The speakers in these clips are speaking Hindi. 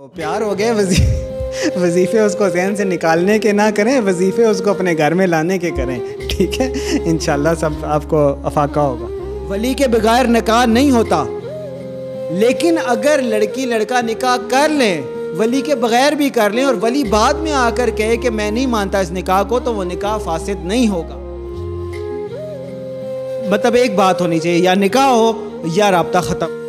तो प्यार हो गया वजी वजीफ़े उसको जहन से निकालने के ना करें वजीफ़े उसको अपने घर में लाने के करें ठीक है इन सब आपको अफाका होगा वली के बगैर निकाह नहीं होता लेकिन अगर लड़की लड़का निकाह कर लें वली के बगैर भी कर लें और वली बाद में आकर कहे कि मैं नहीं मानता इस निकाह को तो वो निकाह फासिद नहीं होगा मतलब एक बात होनी चाहिए या निकाह हो या रबता ख़त्म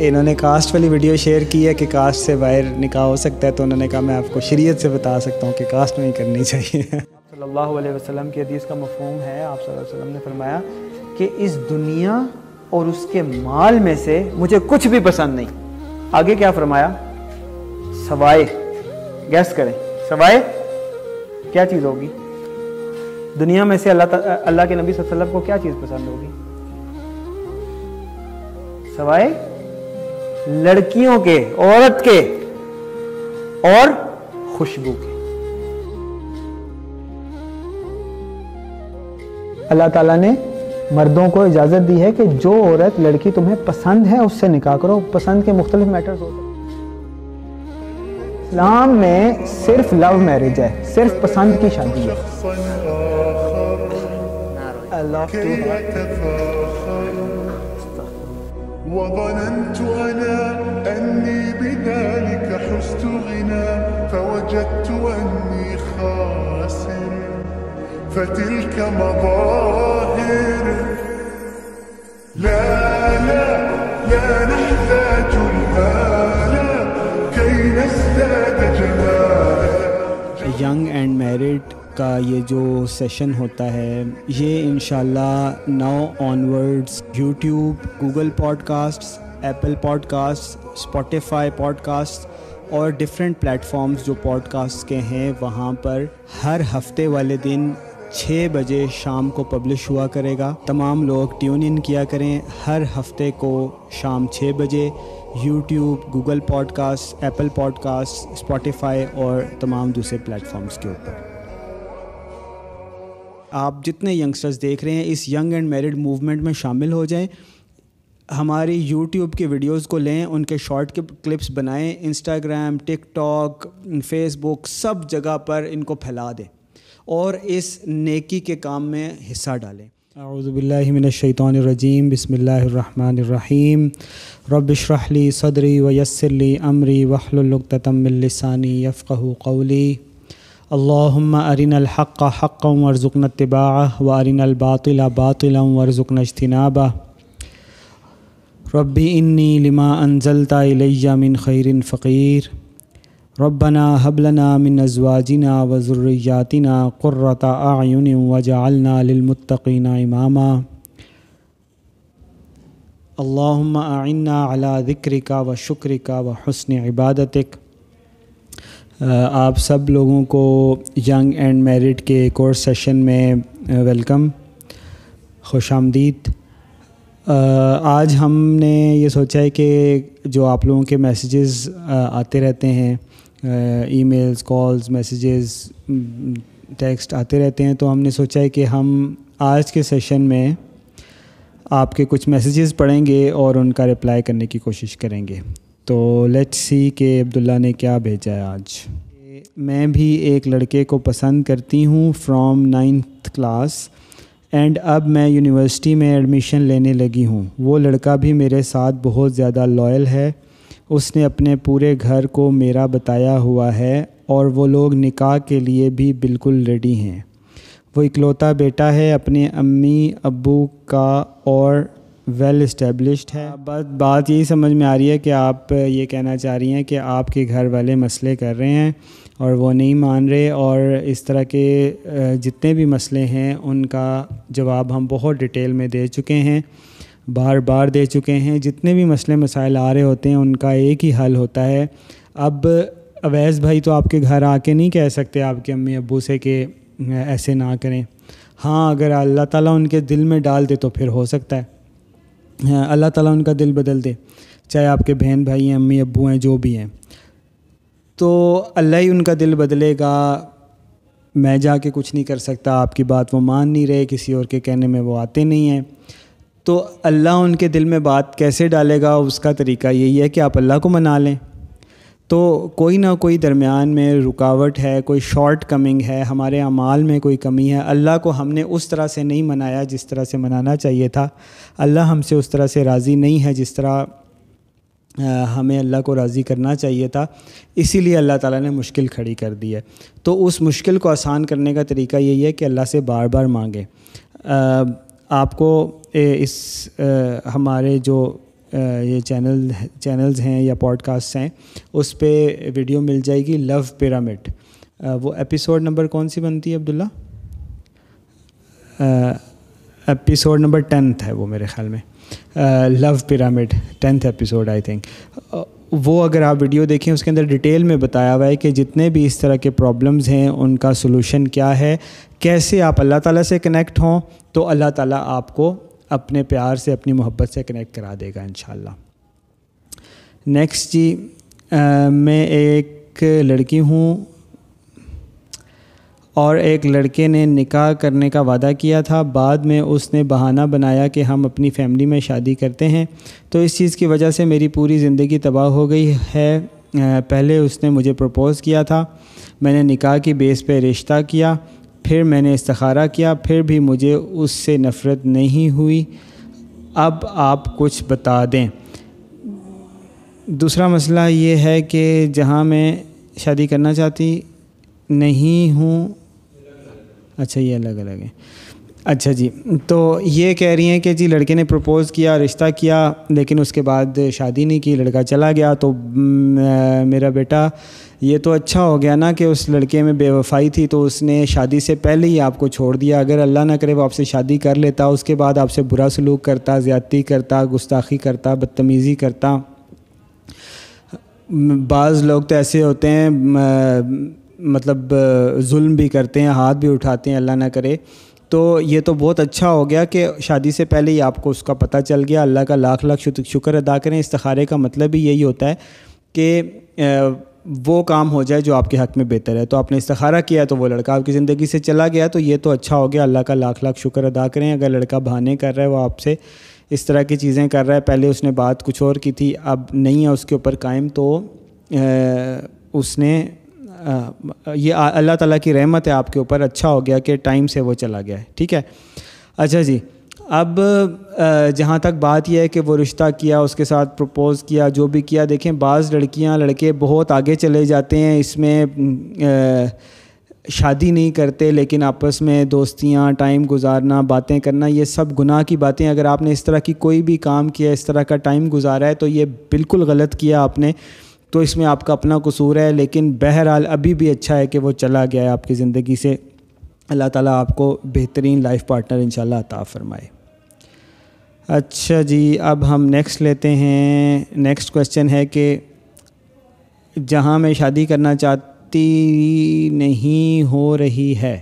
इन्होंने कास्ट वाली वीडियो शेयर की है कि कास्ट से बाहर निकाह हो सकता है तो उन्होंने कहा मैं आपको शरीयत से बता सकता हूँ कि कास्ट नहीं करनी चाहिए अलैहि वसल्लम की हदीस का मफहम है आप वसल्लम ने फरमाया कि इस दुनिया और उसके माल में से मुझे कुछ भी पसंद नहीं आगे क्या फरमाया सवाए गैस करें सवाए क्या चीज़ होगी दुनिया में से अल्लाह अल्लाह के नबी वसल्लम को क्या चीज़ पसंद होगी सवाए लड़कियों के औरत के और खुशबू के अल्लाह ताला ने मर्दों को इजाज़त दी है कि जो औरत लड़की तुम्हें पसंद है उससे निकाह करो पसंद के मुख्तलिफ मैटर्स होते हैं इस्लाम में सिर्फ लव मैरिज है सिर्फ पसंद की शादी है وظننت أنا أني بذلك حست غنى فوجدت أني خاسر فتلك مظاهر لا لا لا نحتاج المال كي نزداد جمالا यंग एंड मैरिड का ये जो सेशन होता है ये in now onwards YouTube Google podcast Apple podcast Spotify podcast और डिफरेंट प्लेटफॉर्म्स जो पॉडकास्ट के हैं वहाँ पर हर हफ्ते वाले दिन छः बजे शाम को पब्लिश हुआ करेगा तमाम लोग ट्यून इन किया करें हर हफ्ते को शाम छः बजे YouTube Google podcast Apple podcast Spotify और तमाम दूसरे प्लेटफॉर्म्स के ऊपर आप जितने यंगस्टर्स देख रहे हैं इस यंग एंड मैरिड मूवमेंट में शामिल हो जाएं हमारी यूट्यूब के वीडियोस को लें उनके शॉर्ट के क्लिप्स बनाएं इंस्टाग्राम टिकटॉक फेसबुक सब जगह पर इनको फैला दें और इस नेकी के काम में हिस्सा डालें अज़बिल्लिमिनशैतरजीम बसमीम रबशरली सदरी वयसरली अमरी वहलतमिलसानी यफ़क़ली कौली अरिन हक़ हक़ वरज़ुकन तबा व अरिन अलबातिल बातिल वरज़ुकन अजतनाबा रबी इन्नी लिमा अनजलता मिन खैरिन फ़कीर रबना हबलना मिन अजवाजिना व ज़ुर्रियातिना क़ुर्रत आयुन वजअलना लिलमुत्तक़ीन इमामा अल्लाहुम्म आइन्ना अला ज़िक्रिका व शुक्रिका व हुस्न इबादत आप सब लोगों को यंग एंड मैरिड के कोर्स सेशन में वेलकम खुश आमदीद आज हमने ये सोचा है कि जो आप लोगों के मैसेजेस आते रहते हैं ईमेल्स कॉल्स मैसेजेस टेक्स्ट आते रहते हैं तो हमने सोचा है कि हम आज के सेशन में आपके कुछ मैसेजेस पढ़ेंगे और उनका रिप्लाई करने की कोशिश करेंगे तो लेट्स सी के अब्दुल्ला ने क्या भेजा है आज मैं भी एक लड़के को पसंद करती हूँ फ्रॉम नाइन्थ क्लास एंड अब मैं यूनिवर्सिटी में एडमिशन लेने लगी हूँ वो लड़का भी मेरे साथ बहुत ज़्यादा लॉयल है उसने अपने पूरे घर को मेरा बताया हुआ है और वो लोग निकाह के लिए भी बिल्कुल रेडी हैं वो इकलौता बेटा है अपने अम्मी अबू का और वेल इस्टेब्लिश है बस बात यही समझ में आ रही है कि आप ये कहना चाह रही हैं कि आपके घर वाले मसले कर रहे हैं और वो नहीं मान रहे और इस तरह के जितने भी मसले हैं उनका जवाब हम बहुत डिटेल में दे चुके हैं बार बार दे चुके हैं जितने भी मसले मसाइल आ रहे होते हैं उनका एक ही हल होता है अब अवैस भाई तो आपके घर आके नहीं कह सकते आपके अम्मी अबू से कि ऐसे ना करें हाँ अगर अल्लाह ताला उनके दिल में डाल दे तो फिर हो सकता है हाँ, अल्लाह ताला उनका दिल बदल दे चाहे आपके बहन भाई हैं अम्मी अबू हैं जो भी हैं तो अल्लाह ही उनका दिल बदलेगा मैं जाके कुछ नहीं कर सकता आपकी बात वो मान नहीं रहे किसी और के कहने में वो आते नहीं हैं तो अल्लाह उनके दिल में बात कैसे डालेगा उसका तरीका यही है कि आप अल्लाह को मना लें तो कोई ना कोई दरमियान में रुकावट है कोई शॉर्ट कमिंग है हमारे अमाल में कोई कमी है अल्लाह को हमने उस तरह से नहीं मनाया जिस तरह से मनाना चाहिए था अल्लाह हमसे उस तरह से राज़ी नहीं है जिस तरह हमें अल्लाह को राज़ी करना चाहिए था इसीलिए अल्लाह ताला ने मुश्किल खड़ी कर दी है तो उस मुश्किल को आसान करने का तरीका यही है कि अल्लाह से बार बार मांगें आपको इस हमारे जो ये चैनल चैनल्स हैं या पॉडकास्ट हैं उस पर वीडियो मिल जाएगी लव पिरामिड वो एपिसोड नंबर कौन सी बनती है अब्दुल्ला एपिसोड नंबर टेंथ है वो मेरे ख्याल में love pyramid tenth episode I think वो अगर आप वीडियो देखें उसके अंदर डिटेल में बताया हुआ है कि जितने भी इस तरह के प्रॉब्लम्स हैं उनका सोलूशन क्या है कैसे आप अल्लाह ताला से कनेक्ट हों तो अल्लाह ताला आपको अपने प्यार से अपनी मोहब्बत से कनेक्ट करा देगा इन नेक्स्ट जी आ, मैं एक लड़की हूँ और एक लड़के ने निकाह करने का वादा किया था बाद में उसने बहाना बनाया कि हम अपनी फैमिली में शादी करते हैं तो इस चीज़ की वजह से मेरी पूरी ज़िंदगी तबाह हो गई है पहले उसने मुझे प्रपोज़ किया था मैंने निकाह की बेस पे रिश्ता किया फिर मैंने इस्तारा किया फिर भी मुझे उससे नफ़रत नहीं हुई अब आप कुछ बता दें दूसरा मसला ये है कि जहाँ मैं शादी करना चाहती नहीं हूँ अच्छा ये अलग अलग है अच्छा जी तो ये कह रही हैं कि जी लड़के ने प्रपोज़ किया रिश्ता किया लेकिन उसके बाद शादी नहीं की लड़का चला गया तो मेरा बेटा ये तो अच्छा हो गया ना कि उस लड़के में बेवफाई थी तो उसने शादी से पहले ही आपको छोड़ दिया अगर अल्लाह ना करे वो आपसे शादी कर लेता उसके बाद आपसे बुरा सलूक करता ज़्यादती करता गुस्ताखी करता बदतमीज़ी करता बाज़ लोग तो ऐसे होते हैं मतलब जुल्म भी करते हैं हाथ भी उठाते हैं अल्लाह ना करे तो ये तो बहुत अच्छा हो गया कि शादी से पहले ही आपको उसका पता चल गया अल्लाह का लाख लाख शुक्र अदा करें इस्तारे का मतलब भी यही होता है कि वो काम हो जाए जो आपके हक़ में बेहतर है तो आपने इस्तारा किया तो वो लड़का आपकी ज़िंदगी से चला गया तो ये तो अच्छा हो गया अल्लाह का लाख लाख शुक्र अदा करें अगर लड़का बहाने कर रहा है वो आपसे इस तरह की चीज़ें कर रहा है पहले उसने बात कुछ और की थी अब नहीं है उसके ऊपर कायम तो उसने ये अल्लाह ताला की रहमत है आपके ऊपर अच्छा हो गया कि टाइम से वो चला गया है ठीक है अच्छा जी अब जहाँ तक बात यह है कि वो रिश्ता किया उसके साथ प्रपोज़ किया जो भी किया देखें बाज़ लड़कियाँ लड़के बहुत आगे चले जाते हैं इसमें शादी नहीं करते लेकिन आपस में दोस्तियाँ टाइम गुजारना बातें करना ये सब गुनाह की बातें अगर आपने इस तरह की कोई भी काम किया इस तरह का टाइम गुजारा है तो ये बिल्कुल गलत किया आपने तो इसमें आपका अपना कसूर है लेकिन बहरहाल अभी भी अच्छा है कि वो चला गया है आपकी ज़िंदगी से अल्लाह ताला आपको बेहतरीन लाइफ पार्टनर इन अता फरमाए अच्छा जी अब हम नेक्स्ट लेते हैं नेक्स्ट क्वेश्चन है कि जहाँ मैं शादी करना चाहती नहीं हो रही है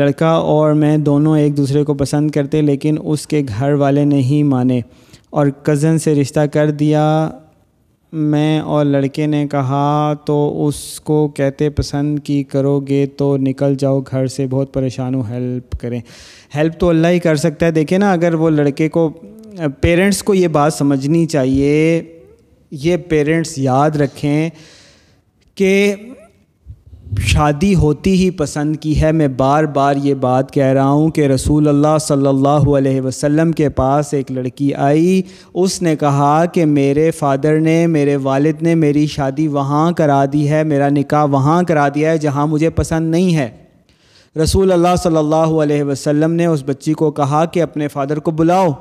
लड़का और मैं दोनों एक दूसरे को पसंद करते लेकिन उसके घर वाले नहीं माने और कज़न से रिश्ता कर दिया मैं और लड़के ने कहा तो उसको कहते पसंद की करोगे तो निकल जाओ घर से बहुत परेशान हूँ हेल्प करें हेल्प तो अल्लाह ही कर सकता है देखें ना अगर वो लड़के को पेरेंट्स को ये बात समझनी चाहिए ये पेरेंट्स याद रखें कि शादी होती ही पसंद की है मैं बार बार ये बात कह रहा हूँ कि रसूल अल्लाह सल्लल्लाहु अलैहि वसल्लम के पास एक लड़की आई उसने कहा कि मेरे फादर ने मेरे वालिद ने मेरी शादी वहाँ करा दी है मेरा निकाह वहाँ करा दिया है जहाँ मुझे पसंद नहीं है रसूल अल्लाह सल्लल्लाहु अलैहि वसल्लम ने उस बच्ची को कहा कि अपने फादर को बुलाओ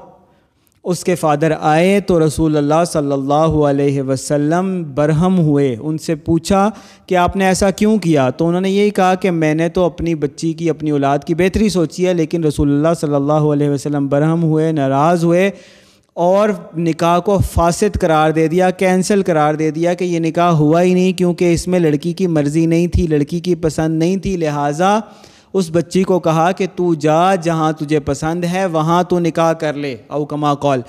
उसके फादर आए तो रसूल अल्लाह सल्लल्लाहु अलैहि वसल्लम बरहम हुए उनसे पूछा कि आपने ऐसा क्यों किया तो उन्होंने यही कहा कि मैंने तो अपनी बच्ची की अपनी औलाद की बेहतरी सोची है लेकिन रसूल अल्लाह सल्लल्लाहु अलैहि वसल्लम बरहम हुए नाराज़ हुए और निकाह को फासद करार दे दिया कैंसिल करार दे दिया कि ये निकाह हुआ ही नहीं क्योंकि इसमें लड़की की मर्ज़ी नहीं थी लड़की की पसंद नहीं थी लिहाजा उस बच्ची को कहा कि तू जा जहाँ तुझे पसंद है वहाँ तू निकाह कर ले कमा कॉल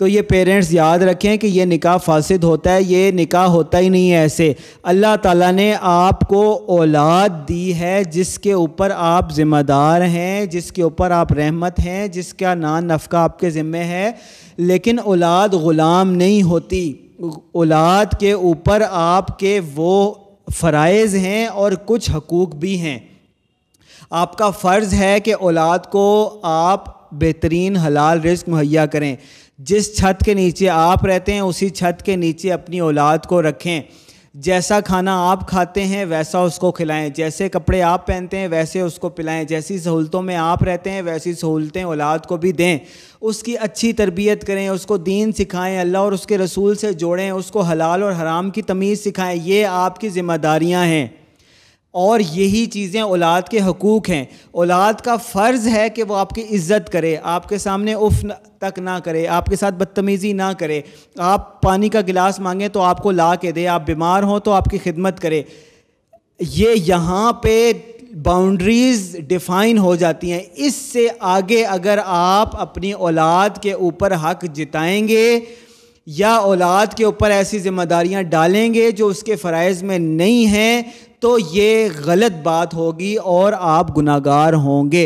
तो ये पेरेंट्स याद रखें कि ये निकाह फासिद होता है ये निकाह होता ही नहीं है ऐसे अल्लाह ताला ने आपको औलाद दी है जिसके ऊपर आप ज़िम्मेदार हैं जिसके ऊपर आप रहमत हैं जिसका नान नफका आपके ज़िम्मे है लेकिन औलाद ग़ुलाम नहीं होती औलाद के ऊपर आपके वो फ़राइज़ हैं और कुछ हकूक़ भी हैं आपका फ़र्ज़ है कि औलाद को आप बेहतरीन हलाल रिस्क मुहैया करें जिस छत के नीचे आप रहते हैं उसी छत के नीचे अपनी औलाद को रखें जैसा खाना आप खाते हैं वैसा उसको खिलाएं जैसे कपड़े आप पहनते हैं वैसे उसको पिलाएं जैसी सहूलतों में आप रहते हैं वैसी सहूलतें औलाद को भी दें उसकी अच्छी तरबियत करें उसको दीन सिखाएं अल्लाह और उसके रसूल से जोड़ें उसको हलाल और हराम की तमीज़ सिखाएं ये आपकी ज़िम्मेदारियां हैं और यही चीज़ें औलाद के हकूक़ हैं औलाद का फ़र्ज़ है कि वो आपकी इज़्ज़त करे आपके सामने उफ तक ना करे आपके साथ बदतमीज़ी ना करे आप पानी का गिलास मांगे तो आपको ला के दे आप बीमार हों तो आपकी खिदमत करे ये यहाँ पे बाउंड्रीज़ डिफ़ाइन हो जाती हैं इससे आगे अगर आप अपनी औलाद के ऊपर हक जिताएंगे या औलाद के ऊपर ऐसी ज़िम्मेदारियाँ डालेंगे जो उसके फ़रज़ में नहीं हैं तो ये गलत बात होगी और आप गुनागार होंगे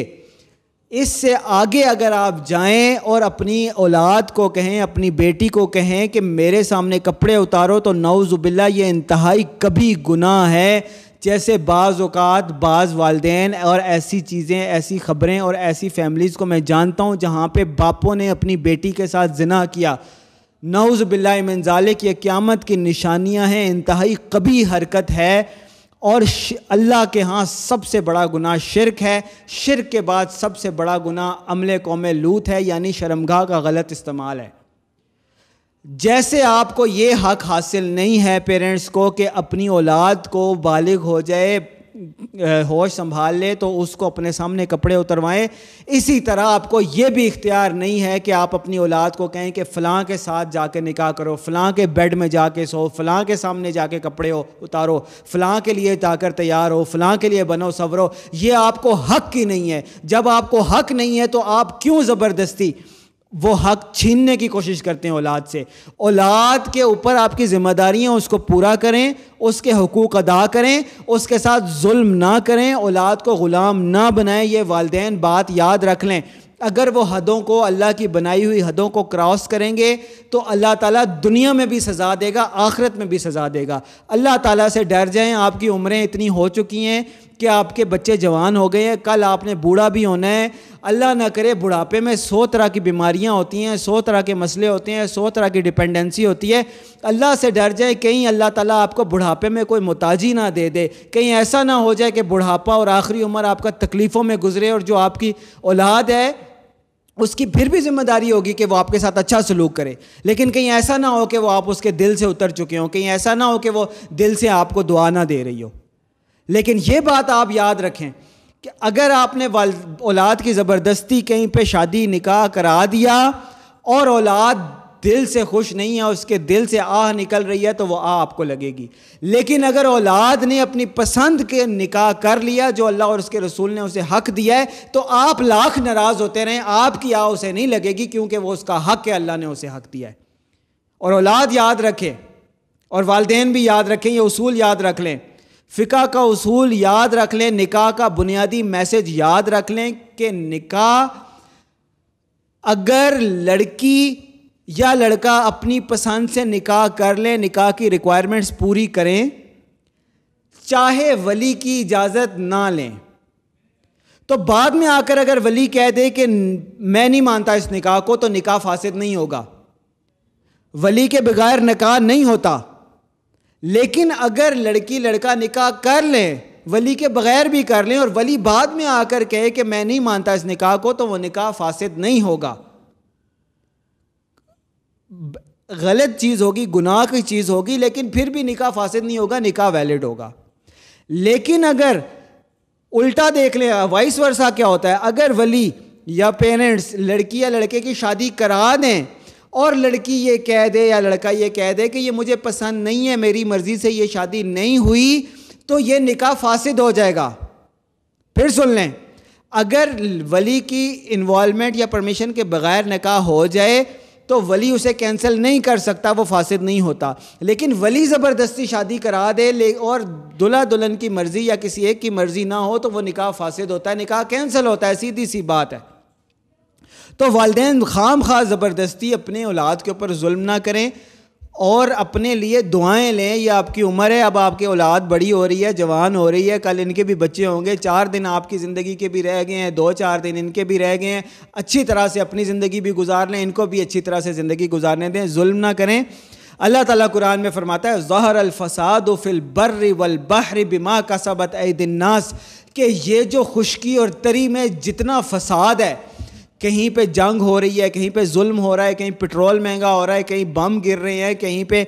इससे आगे अगर आप जाएं और अपनी औलाद को कहें अपनी बेटी को कहें कि मेरे सामने कपड़े उतारो तो नौजुबिल्ला ये इंतहाई कभी गुनाह है जैसे बाज़ बाज़ वालदेन और ऐसी चीज़ें ऐसी ख़बरें और ऐसी फैमिलीज़ को मैं जानता हूँ जहाँ पे बापों ने अपनी बेटी के साथ जिना किया नौज़बिल्ला मंजाले की क्यामत की निशानियाँ हैं इंतहाई कभी हरकत है और अल्लाह के यहाँ सबसे बड़ा गुनाह शिरक है शिरक के बाद सबसे बड़ा गुनाह अमल कौम लूत है यानी शर्मगाह का गलत इस्तेमाल है जैसे आपको ये हक हासिल नहीं है पेरेंट्स को कि अपनी औलाद को बालिग हो जाए होश संभाल ले तो उसको अपने सामने कपड़े उतरवाएं इसी तरह आपको ये भी इख्तियार नहीं है कि आप अपनी औलाद को कहें कि फ़लाँ के साथ जाके निकाह करो फ़लाँ के बेड में जाके सो फ़लाँ के सामने जाके कपड़े हो उतारो फ़लाँ के लिए जाकर तैयार हो फ़लाँ के लिए बनो सवरो ये आपको हक की नहीं है जब आपको हक नहीं है तो आप क्यों ज़बरदस्ती वो हक छीनने की कोशिश करते हैं औलाद से औलाद के ऊपर आपकी ज़िम्मेदारियाँ उसको पूरा करें उसके हकूक़ अदा करें उसके साथ जुल्म ना करें औलाद को ग़ुलाम ना बनाएं ये वालदेन बात याद रख लें अगर वो हदों को अल्लाह की बनाई हुई हदों को क्रॉस करेंगे तो अल्लाह ताला दुनिया में भी सज़ा देगा आखिरत में भी सज़ा देगा अल्लाह ताला से डर जाएं आपकी उम्रें इतनी हो चुकी हैं कि आपके बच्चे जवान हो गए हैं कल आपने बूढ़ा भी होना है अल्लाह ना करे बुढ़ापे में सौ तरह की बीमारियां होती हैं सौ तरह के मसले होते हैं सौ तरह की डिपेंडेंसी होती है अल्लाह से डर जाए कहीं अल्लाह ताला आपको बुढ़ापे में कोई मुताजी ना दे दे कहीं ऐसा ना हो जाए कि बुढ़ापा और आखिरी उम्र आपका तकलीफ़ों में गुजरे और जो आपकी औलाद है उसकी फिर भी जिम्मेदारी होगी कि वो आपके साथ अच्छा सलूक करे लेकिन कहीं ऐसा ना हो कि वो आप उसके दिल से उतर चुके हों कहीं ऐसा ना हो कि वो दिल से आपको दुआ ना दे रही हो लेकिन ये बात आप याद रखें कि अगर आपने औलाद की ज़बरदस्ती कहीं पे शादी निकाह करा दिया और औलाद दिल से खुश नहीं है उसके दिल से आह निकल रही है तो वो आह आपको लगेगी लेकिन अगर औलाद ने अपनी पसंद के निकाह कर लिया जो अल्लाह और उसके रसूल ने उसे हक दिया है तो आप लाख नाराज़ होते रहें आपकी आह उसे नहीं लगेगी क्योंकि वो उसका हक है अल्लाह ने उसे हक दिया है और औलाद याद रखें और वालदेन भी याद रखें ये उसूल याद रख लें फ़िका का उसूल याद रख लें निकाह का बुनियादी मैसेज याद रख लें कि निकाह अगर लड़की या लड़का अपनी पसंद से निकाह कर लें निकाह की रिक्वायरमेंट्स पूरी करें चाहे वली की इजाज़त ना लें तो बाद में आकर अगर वली कह दे कि मैं नहीं मानता इस निकाह को तो निकाह फासद नहीं होगा वली के बगैर निकाह नहीं होता लेकिन अगर लड़की लड़का निकाह कर लें वली के बगैर भी कर लें और वली बाद में आकर कहे कि मैं नहीं मानता इस निकाह को तो वो निकाह फासिद नहीं होगा गलत चीज़ होगी गुनाह की चीज़ होगी लेकिन फिर भी निकाह फासिद नहीं होगा निकाह वैलिड होगा लेकिन अगर उल्टा देख लें वाइस वर्षा क्या होता है अगर वली या पेरेंट्स लड़की या लड़के की शादी करा दें और लड़की ये कह दे या लड़का ये कह दे कि ये मुझे पसंद नहीं है मेरी मर्ज़ी से ये शादी नहीं हुई तो ये निकाह फासिद हो जाएगा फिर सुन लें अगर वली की इन्वॉलमेंट या परमिशन के बगैर निकाह हो जाए तो वली उसे कैंसिल नहीं कर सकता वो फासिद नहीं होता लेकिन वली ज़बरदस्ती शादी करा दे ले और दुल्हा दुल्हन की मर्ज़ी या किसी एक की मर्ज़ी ना हो तो वो निकाह फासिद होता है निकाह कैंसिल होता है सीधी सी बात है तो वालदे खाम खा ज़बरदस्ती अपने औलाद के ऊपर जुल्म ना करें और अपने लिए दुआएं लें ये आपकी उम्र है अब आपके औलाद बड़ी हो रही है जवान हो रही है कल इनके भी बच्चे होंगे चार दिन आपकी ज़िंदगी के भी रह गए हैं दो चार दिन इनके भी रह गए हैं अच्छी तरह से अपनी ज़िंदगी भी गुजार लें इनको भी अच्छी तरह से ज़िंदगी गुजारने दें जुल्म ना करें अल्लाह ताला कुरान में फरमाता है ज़हर अलफसाद फिल बर्र वल बहर बिमा का सबत ए दिन्नास कि ये जो खुशकी और तरी में जितना फसाद है कहीं पे जंग हो रही है कहीं पे जुल्म हो रहा है कहीं पेट्रोल महंगा हो रहा है कहीं बम गिर रहे हैं कहीं पे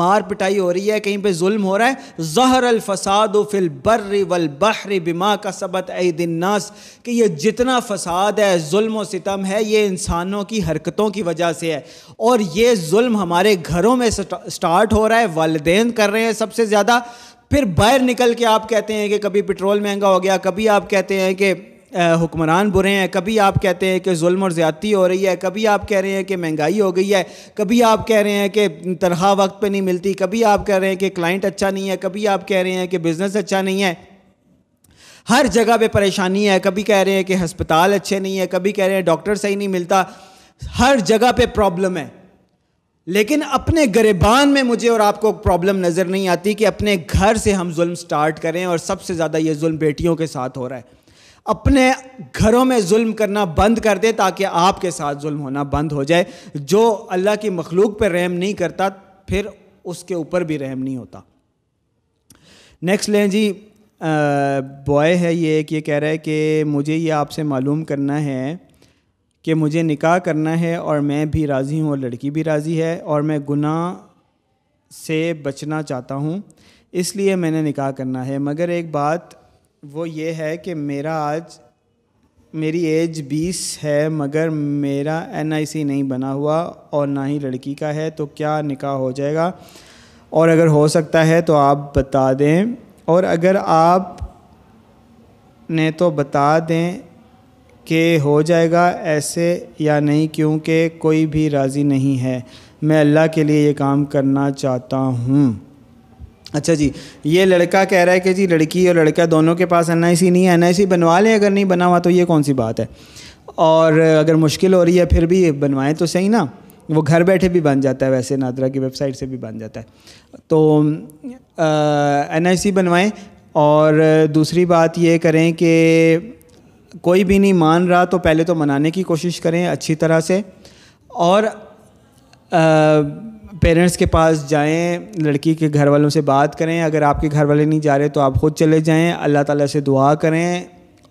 मार पिटाई हो रही है कहीं पे जुल्म हो रहा है जहर अलफसाद फिल बर्र वल बहर बिमा का सबत नास कि ये जितना फसाद है जुल्म व सितम है ये इंसानों की हरकतों की वजह से है और ये जुल्म हमारे घरों में स्टार्ट हो रहा है वालदेन कर रहे हैं सबसे ज़्यादा फिर बाहर निकल के आप कहते हैं कि कभी पेट्रोल महंगा हो गया कभी आप कहते हैं कि हुक्मरान बुरे हैं कभी आप कहते हैं कि जुल्म और ज़्यादती हो रही है कभी आप कह रहे हैं कि महंगाई हो गई है कभी आप कह रहे हैं कि तनख्वाह वक्त पे नहीं मिलती कभी आप कह रहे हैं कि क्लाइंट अच्छा नहीं है कभी आप कह रहे हैं कि बिज़नेस अच्छा नहीं है हर जगह पे परेशानी है कभी कह रहे हैं कि हस्पताल अच्छे नहीं है कभी कह रहे हैं डॉक्टर सही नहीं मिलता हर जगह पर प्रॉब्लम है लेकिन अपने गरेबान में मुझे और आपको प्रॉब्लम नज़र नहीं आती कि अपने घर से हम जुल्म स्टार्ट करें और सबसे ज़्यादा ये जुल्म बेटियों के साथ हो रहा है अपने घरों में जुल्म करना बंद कर दे ताकि आपके साथ जुल्म होना बंद हो जाए जो अल्लाह की मखलूक पर रहम नहीं करता फिर उसके ऊपर भी रहम नहीं होता नेक्स्ट लें जी बॉय है ये एक ये कह रहा है कि मुझे ये आपसे मालूम करना है कि मुझे निकाह करना है और मैं भी राज़ी हूँ और लड़की भी राज़ी है और मैं गुनाह से बचना चाहता हूँ इसलिए मैंने निकाह करना है मगर एक बात वो ये है कि मेरा आज मेरी एज 20 है मगर मेरा एन नहीं बना हुआ और ना ही लड़की का है तो क्या निकाह हो जाएगा और अगर हो सकता है तो आप बता दें और अगर आप ने तो बता दें कि हो जाएगा ऐसे या नहीं क्योंकि कोई भी राज़ी नहीं है मैं अल्लाह के लिए ये काम करना चाहता हूँ अच्छा जी ये लड़का कह रहा है कि जी लड़की और लड़का दोनों के पास एन नहीं है एन बनवा लें अगर नहीं बना हुआ तो ये कौन सी बात है और अगर मुश्किल हो रही है फिर भी बनवाएं तो सही ना वो घर बैठे भी बन जाता है वैसे नादरा की वेबसाइट से भी बन जाता है तो एन आई सी बनवाएँ और दूसरी बात ये करें कि कोई भी नहीं मान रहा तो पहले तो मनाने की कोशिश करें अच्छी तरह से और आ, पेरेंट्स के पास जाएं लड़की के घर वालों से बात करें अगर आपके घर वाले नहीं जा रहे तो आप खुद चले जाएं अल्लाह ताला से दुआ करें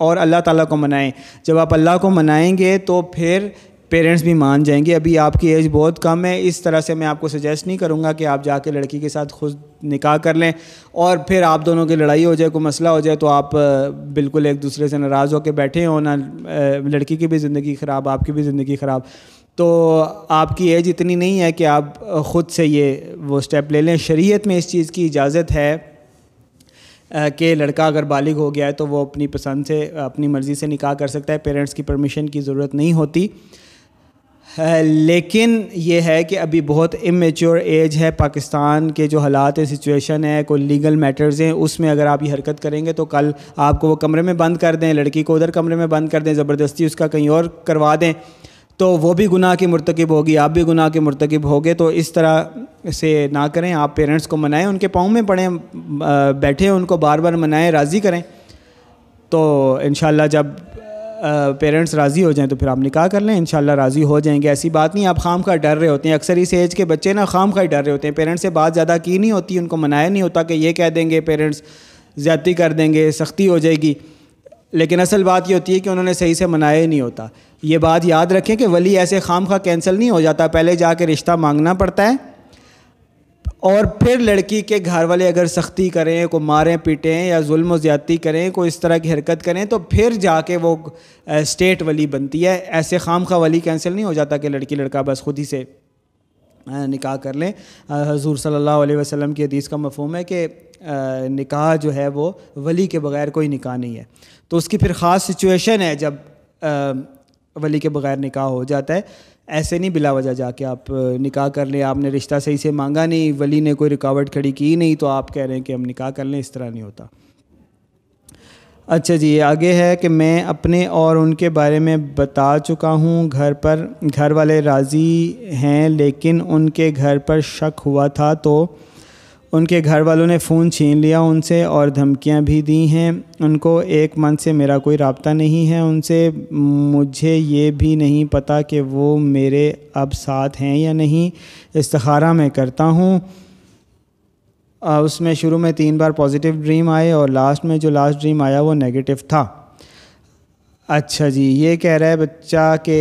और अल्लाह ताला को मनाएं जब आप अल्लाह को मनाएंगे तो फिर पेरेंट्स भी मान जाएंगे अभी आपकी एज बहुत कम है इस तरह से मैं आपको सजेस्ट नहीं करूँगा कि आप जाके लड़की के साथ खुद निकाह कर लें और फिर आप दोनों की लड़ाई हो जाए कोई मसला हो जाए तो आप बिल्कुल एक दूसरे से नाराज़ होकर बैठे हो ना लड़की की भी ज़िंदगी ख़राब आपकी भी ज़िंदगी ख़राब तो आपकी एज इतनी नहीं है कि आप ख़ुद से ये वो स्टेप ले लें शरीयत में इस चीज़ की इजाज़त है कि लड़का अगर बालिग हो गया है तो वो अपनी पसंद से अपनी मर्ज़ी से निकाह कर सकता है पेरेंट्स की परमिशन की ज़रूरत नहीं होती लेकिन ये है कि अभी बहुत इमेच्योर एज है पाकिस्तान के जो हालात है सिचुएशन है कोई लीगल मैटर्स हैं उसमें अगर आप ये हरकत करेंगे तो कल आपको वो कमरे में बंद कर दें लड़की को उधर कमरे में बंद कर दें ज़बरदस्ती उसका कहीं और करवा दें तो वो भी गुनाह की मरतकब होगी आप भी गुनाह के मरतकब होगे तो इस तरह से ना करें आप पेरेंट्स को मनाएं उनके पाँव में पड़ें बैठे उनको बार बार मनाएं राज़ी करें तो इन जब पेरेंट्स राज़ी हो जाएं तो फिर आप निकाह कर लें इन राज़ी हो जाएंगे ऐसी बात नहीं आप खाम खा डर रहे होते हैं अक्सर इस एज के बच्चे ना खाम खा डर रहे होते हैं पेरेंट्स से बात ज़्यादा की नहीं होती उनको मनाया नहीं होता कि ये कह देंगे पेरेंट्स ज़्यादा कर देंगे सख्ती हो जाएगी लेकिन असल बात ये होती है कि उन्होंने सही से मनाया ही नहीं होता ये बात याद रखें कि वली ऐसे खाम खा कैंसिल नहीं हो जाता पहले जाके रिश्ता मांगना पड़ता है और फिर लड़की के घर वाले अगर सख्ती करें को मारें पीटें या जुल्म ज़्यादती करें कोई इस तरह की हरकत करें तो फिर जाके वो स्टेट वली बनती है ऐसे खाम खा वली कैंसिल नहीं हो जाता कि लड़की लड़का बस खुद ही से निकाह कर लें हजूर सल्ला वसलम की हदीस का मफहम है कि निकाह जो है वो वली के बगैर कोई निकाह नहीं है तो उसकी फिर ख़ास सिचुएशन है जब आ, वली के बगैर निकाह हो जाता है ऐसे नहीं बिला वजह जाके आप निकाह कर लें आपने रिश्ता सही से मांगा नहीं वली ने कोई रुकावट खड़ी की नहीं तो आप कह रहे हैं कि हम निकाह कर लें इस तरह नहीं होता अच्छा जी आगे है कि मैं अपने और उनके बारे में बता चुका हूँ घर पर घर वाले राज़ी हैं लेकिन उनके घर पर शक हुआ था तो उनके घर वालों ने फ़ोन छीन लिया उनसे और धमकियां भी दी हैं उनको एक मंथ से मेरा कोई रबता नहीं है उनसे मुझे ये भी नहीं पता कि वो मेरे अब साथ हैं या नहीं इस्तारा मैं करता हूँ उसमें शुरू में तीन बार पॉजिटिव ड्रीम आए और लास्ट में जो लास्ट ड्रीम आया वो नेगेटिव था अच्छा जी ये कह रहा है बच्चा कि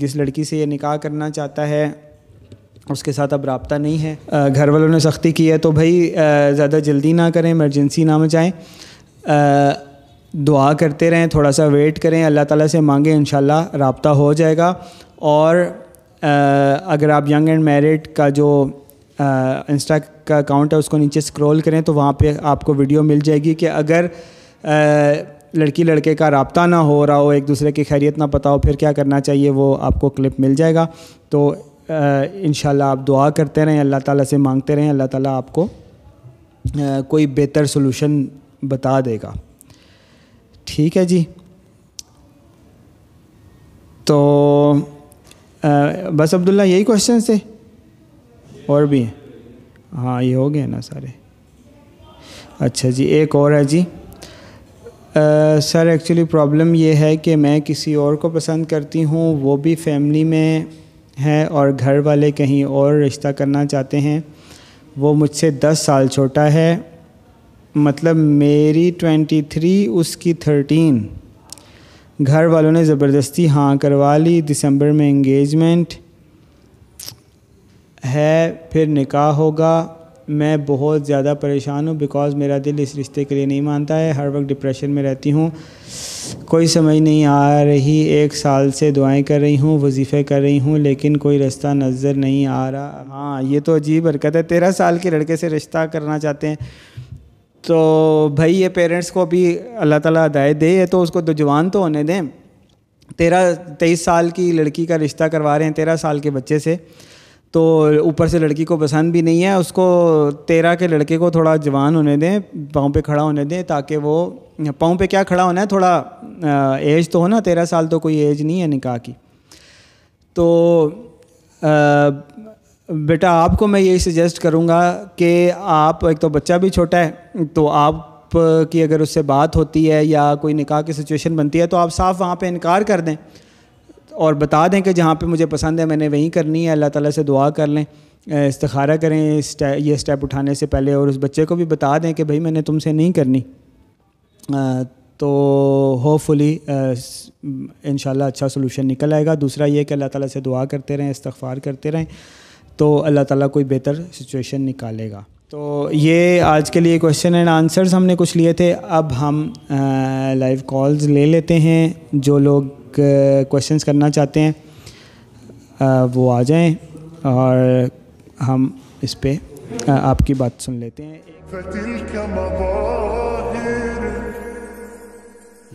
जिस लड़की से ये निकाह करना चाहता है उसके साथ अब रबता नहीं है घर वालों ने सख्ती की है तो भाई ज़्यादा जल्दी ना करें इमरजेंसी ना मचाएँ दुआ करते रहें थोड़ा सा वेट करें अल्लाह ताला से मांगें इन रबता हो जाएगा और अगर आप यंग एंड मैरिड का जो इंस्टा का अकाउंट है उसको नीचे स्क्रॉल करें तो वहाँ पे आपको वीडियो मिल जाएगी कि अगर लड़की लड़के का रबता ना हो रहा हो एक दूसरे की खैरियत ना पता हो फिर क्या करना चाहिए वो आपको क्लिप मिल जाएगा तो इन आप दुआ करते रहें अल्लाह ताला से मांगते रहें अल्लाह ताला आपको आ, कोई बेहतर सोलूशन बता देगा ठीक है जी तो आ, बस अब्दुल्ला यही क्वेश्चन थे और भी हैं हाँ ये हो गए ना सारे अच्छा जी एक और है जी सर एक्चुअली प्रॉब्लम ये है कि मैं किसी और को पसंद करती हूँ वो भी फैमिली में हैं और घर वाले कहीं और रिश्ता करना चाहते हैं वो मुझसे दस साल छोटा है मतलब मेरी ट्वेंटी थ्री उसकी थर्टीन घर वालों ने ज़बरदस्ती हाँ करवा ली दिसंबर में इंगेजमेंट है फिर निकाह होगा मैं बहुत ज़्यादा परेशान हूँ बिकॉज़ मेरा दिल इस रिश्ते के लिए नहीं मानता है हर वक्त डिप्रेशन में रहती हूँ कोई समझ नहीं आ रही एक साल से दुआएं कर रही हूँ वजीफ़े कर रही हूँ लेकिन कोई रास्ता नज़र नहीं आ रहा हाँ ये तो अजीब हरकत है तेरह साल के लड़के से रिश्ता करना चाहते हैं तो भाई ये पेरेंट्स को भी अल्लाह ताला हदायत दे ये तो उसको दो जवान तो होने दें तेरह तेईस साल की लड़की का रिश्ता करवा रहे हैं तेरह साल के बच्चे से तो ऊपर से लड़की को पसंद भी नहीं है उसको तेरह के लड़के को थोड़ा जवान होने दें पाँव पे खड़ा होने दें ताकि वो पाँव पे क्या खड़ा होना है थोड़ा एज तो हो ना तेरह साल तो कोई एज नहीं है निकाह की तो आ, बेटा आपको मैं यही सजेस्ट करूँगा कि आप एक तो बच्चा भी छोटा है तो आप की अगर उससे बात होती है या कोई निकाह की सिचुएशन बनती है तो आप साफ वहाँ पे इनकार कर दें और बता दें कि जहाँ पे मुझे पसंद है मैंने वहीं करनी है अल्लाह ताला से दुआ कर लें इस्तारा करें इस ये स्टेप उठाने से पहले और उस बच्चे को भी बता दें कि भाई मैंने तुमसे नहीं करनी आ, तो होपफुली इन अच्छा सोलूशन निकल आएगा दूसरा ये कि अल्लाह ताला से दुआ करते रहें इस्तफ़ार करते रहें तो अल्लाह ताला कोई बेहतर सिचुएशन निकालेगा तो ये आज के लिए क्वेश्चन एंड आंसर्स हमने कुछ लिए थे अब हम लाइव कॉल्स ले लेते हैं जो लोग क्वेश्चन करना चाहते हैं वो आ जाएं और हम इस पर आपकी बात सुन लेते हैं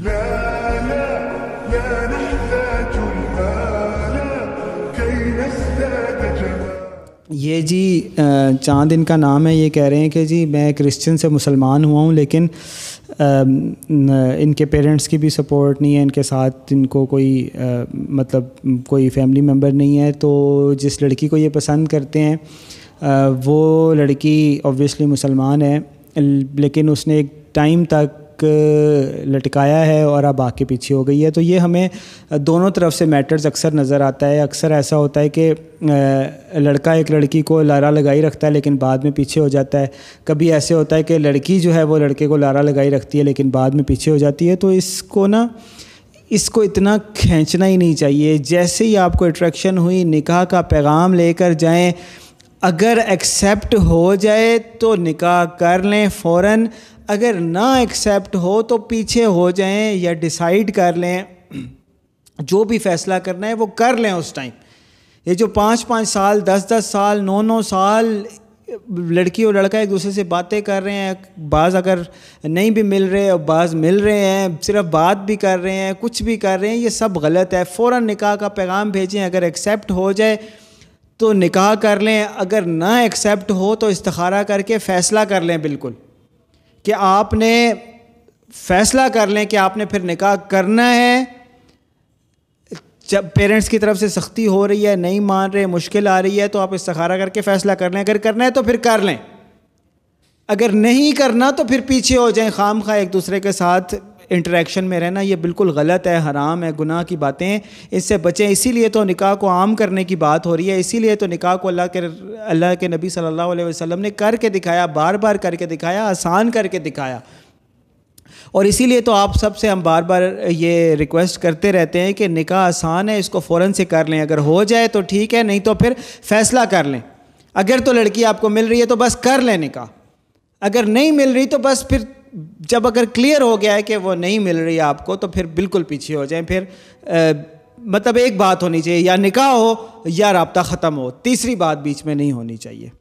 Yeah, yeah. ये जी चांद इनका नाम है ये कह रहे हैं कि जी मैं क्रिश्चियन से मुसलमान हुआ हूँ लेकिन इनके पेरेंट्स की भी सपोर्ट नहीं है इनके साथ इनको कोई मतलब कोई फैमिली मेम्बर नहीं है तो जिस लड़की को ये पसंद करते हैं वो लड़की ऑब्वियसली मुसलमान है लेकिन उसने एक टाइम तक तक लटकाया है और अब आके पीछे हो गई है तो ये हमें दोनों तरफ से मैटर्स अक्सर नज़र आता है अक्सर ऐसा होता है कि लड़का एक लड़की को लारा लगाई रखता है लेकिन बाद में पीछे हो जाता है कभी ऐसे होता है कि लड़की जो है वो लड़के को लारा लगाई रखती है लेकिन बाद में पीछे हो जाती है तो इसको ना इसको इतना खींचना ही नहीं चाहिए जैसे ही आपको अट्रैक्शन हुई निकाह का पैगाम लेकर जाएं अगर एक्सेप्ट हो जाए तो निकाह कर लें फ़ौर अगर ना एक्सेप्ट हो तो पीछे हो जाएं या डिसाइड कर लें जो भी फैसला करना है वो कर लें उस टाइम ये जो पाँच पाँच साल दस दस साल नौ नौ साल लड़की और लड़का एक दूसरे से बातें कर रहे हैं बाज़ अगर नहीं भी मिल रहे और बाज़ मिल रहे हैं सिर्फ बात भी कर रहे हैं कुछ भी कर रहे हैं ये सब गलत है फ़ौर निकाह का पैगाम भेजें अगर एक्सेप्ट हो जाए तो निकाह कर लें अगर ना एक्सेप्ट हो तो इस्तारा करके फ़ैसला कर लें बिल्कुल कि आपने फैसला कर लें कि आपने फिर निकाह करना है जब पेरेंट्स की तरफ से सख्ती हो रही है नहीं मान रहे मुश्किल आ रही है तो आप इसखारा करके फ़ैसला कर लें अगर करना है तो फिर कर लें अगर नहीं करना तो फिर पीछे हो जाएं खाम खा एक दूसरे के साथ इंटरेक्शन में रहना ये बिल्कुल गलत है हराम है गुनाह की बातें इससे बचें इसीलिए तो निकाह को आम करने की बात हो रही है इसीलिए तो निकाह को अल्लाह के अल्लाह के नबी सल्लल्लाहु अलैहि वसल्लम ने करके दिखाया बार बार करके दिखाया आसान करके दिखाया और इसीलिए तो आप सब से हम बार बार ये रिक्वेस्ट करते रहते हैं कि निकाह आसान है इसको फ़ौर से कर लें अगर हो जाए तो ठीक है नहीं तो फिर फैसला कर लें अगर तो लड़की आपको मिल रही है तो बस कर लें निकाह अगर नहीं मिल रही तो बस फिर जब अगर क्लियर हो गया है कि वो नहीं मिल रही आपको तो फिर बिल्कुल पीछे हो जाएं फिर आ, मतलब एक बात होनी चाहिए या निकाह हो या रबता ख़त्म हो तीसरी बात बीच में नहीं होनी चाहिए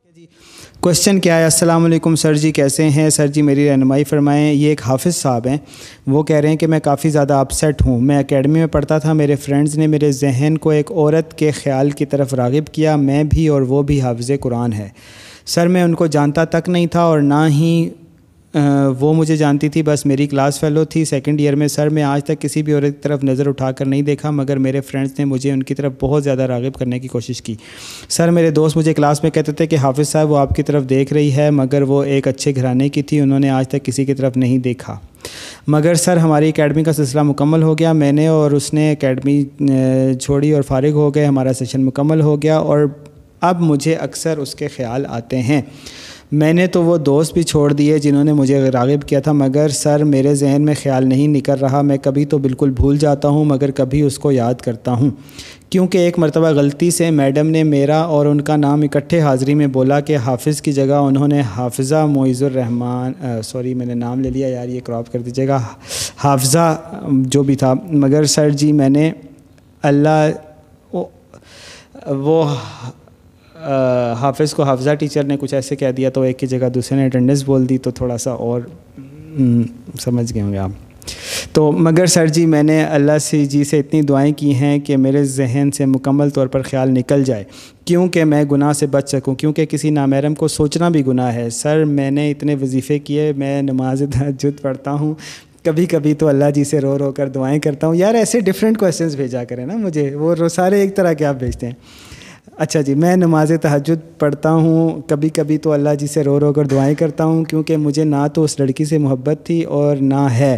क्वेश्चन क्या है अस्सलाम सर जी कैसे हैं सर जी मेरी रहनमाई फरमाएं ये एक हाफिज़ साहब हैं वो कह रहे हैं कि मैं काफ़ी ज़्यादा अपसेट हूँ मैं एकेडमी में पढ़ता था मेरे फ्रेंड्स ने मेरे जहन को एक औरत के ख्याल की तरफ रागिब किया मैं भी और वो भी हाफिज़ कुरान है सर मैं उनको जानता तक नहीं था और ना ही वो मुझे जानती थी बस मेरी क्लास फेलो थी सेकंड ईयर में सर मैं आज तक किसी भी औरत की तरफ नज़र उठाकर नहीं देखा मगर मेरे फ्रेंड्स ने मुझे उनकी तरफ बहुत ज़्यादा रागब करने की कोशिश की सर मेरे दोस्त मुझे क्लास में कहते थे कि हाफिज़ साहब वो आपकी तरफ देख रही है मगर वो एक अच्छे घराने की थी उन्होंने आज तक किसी की तरफ नहीं देखा मगर सर हमारी एकेडमी का सिलसिला मुकम्मल हो गया मैंने और उसने एकेडमी छोड़ी और फारिग हो गए हमारा सेशन मुकम्मल हो गया और अब मुझे अक्सर उसके ख्याल आते हैं मैंने तो वो दोस्त भी छोड़ दिए जिन्होंने मुझे रागब किया था मगर सर मेरे जहन में ख्याल नहीं निकल रहा मैं कभी तो बिल्कुल भूल जाता हूँ मगर कभी उसको याद करता हूँ क्योंकि एक मरतबा गलती से मैडम ने मेरा और उनका नाम इकट्ठे हाज़री में बोला कि हाफिज़ की जगह उन्होंने हाफ़ा मोज़ुररहमान सॉरी मैंने नाम ले लिया यार ये क्रॉप कर दीजिएगा हाफजा जो भी था मगर सर जी मैंने अल्लाह वो हाफिज़ को हाफजा टीचर ने कुछ ऐसे कह दिया तो एक की जगह दूसरे ने अटेंडेंस बोल दी तो थोड़ा सा और हम्म, समझ गए होंगे आप तो मगर सर जी मैंने अल्लाह से जी से इतनी दुआएं की हैं कि मेरे जहन से मुकम्मल तौर पर ख्याल निकल जाए क्योंकि मैं गुनाह से बच सकूं क्योंकि किसी नामहरम को सोचना भी गुनाह है सर मैंने इतने वजीफ़े किए मैं नमाज तहजद पढ़ता हूँ कभी कभी तो अल्लाह जी से रो रो कर दुआएं करता हूँ यार ऐसे डिफरेंट क्वेश्चन भेजा करें ना मुझे वो सारे एक तरह के आप भेजते हैं अच्छा जी मैं नमाज तहजद पढ़ता हूँ कभी कभी तो अल्लाह जी से रो रो कर दुआएं करता हूँ क्योंकि मुझे ना तो उस लड़की से मोहब्बत थी और ना है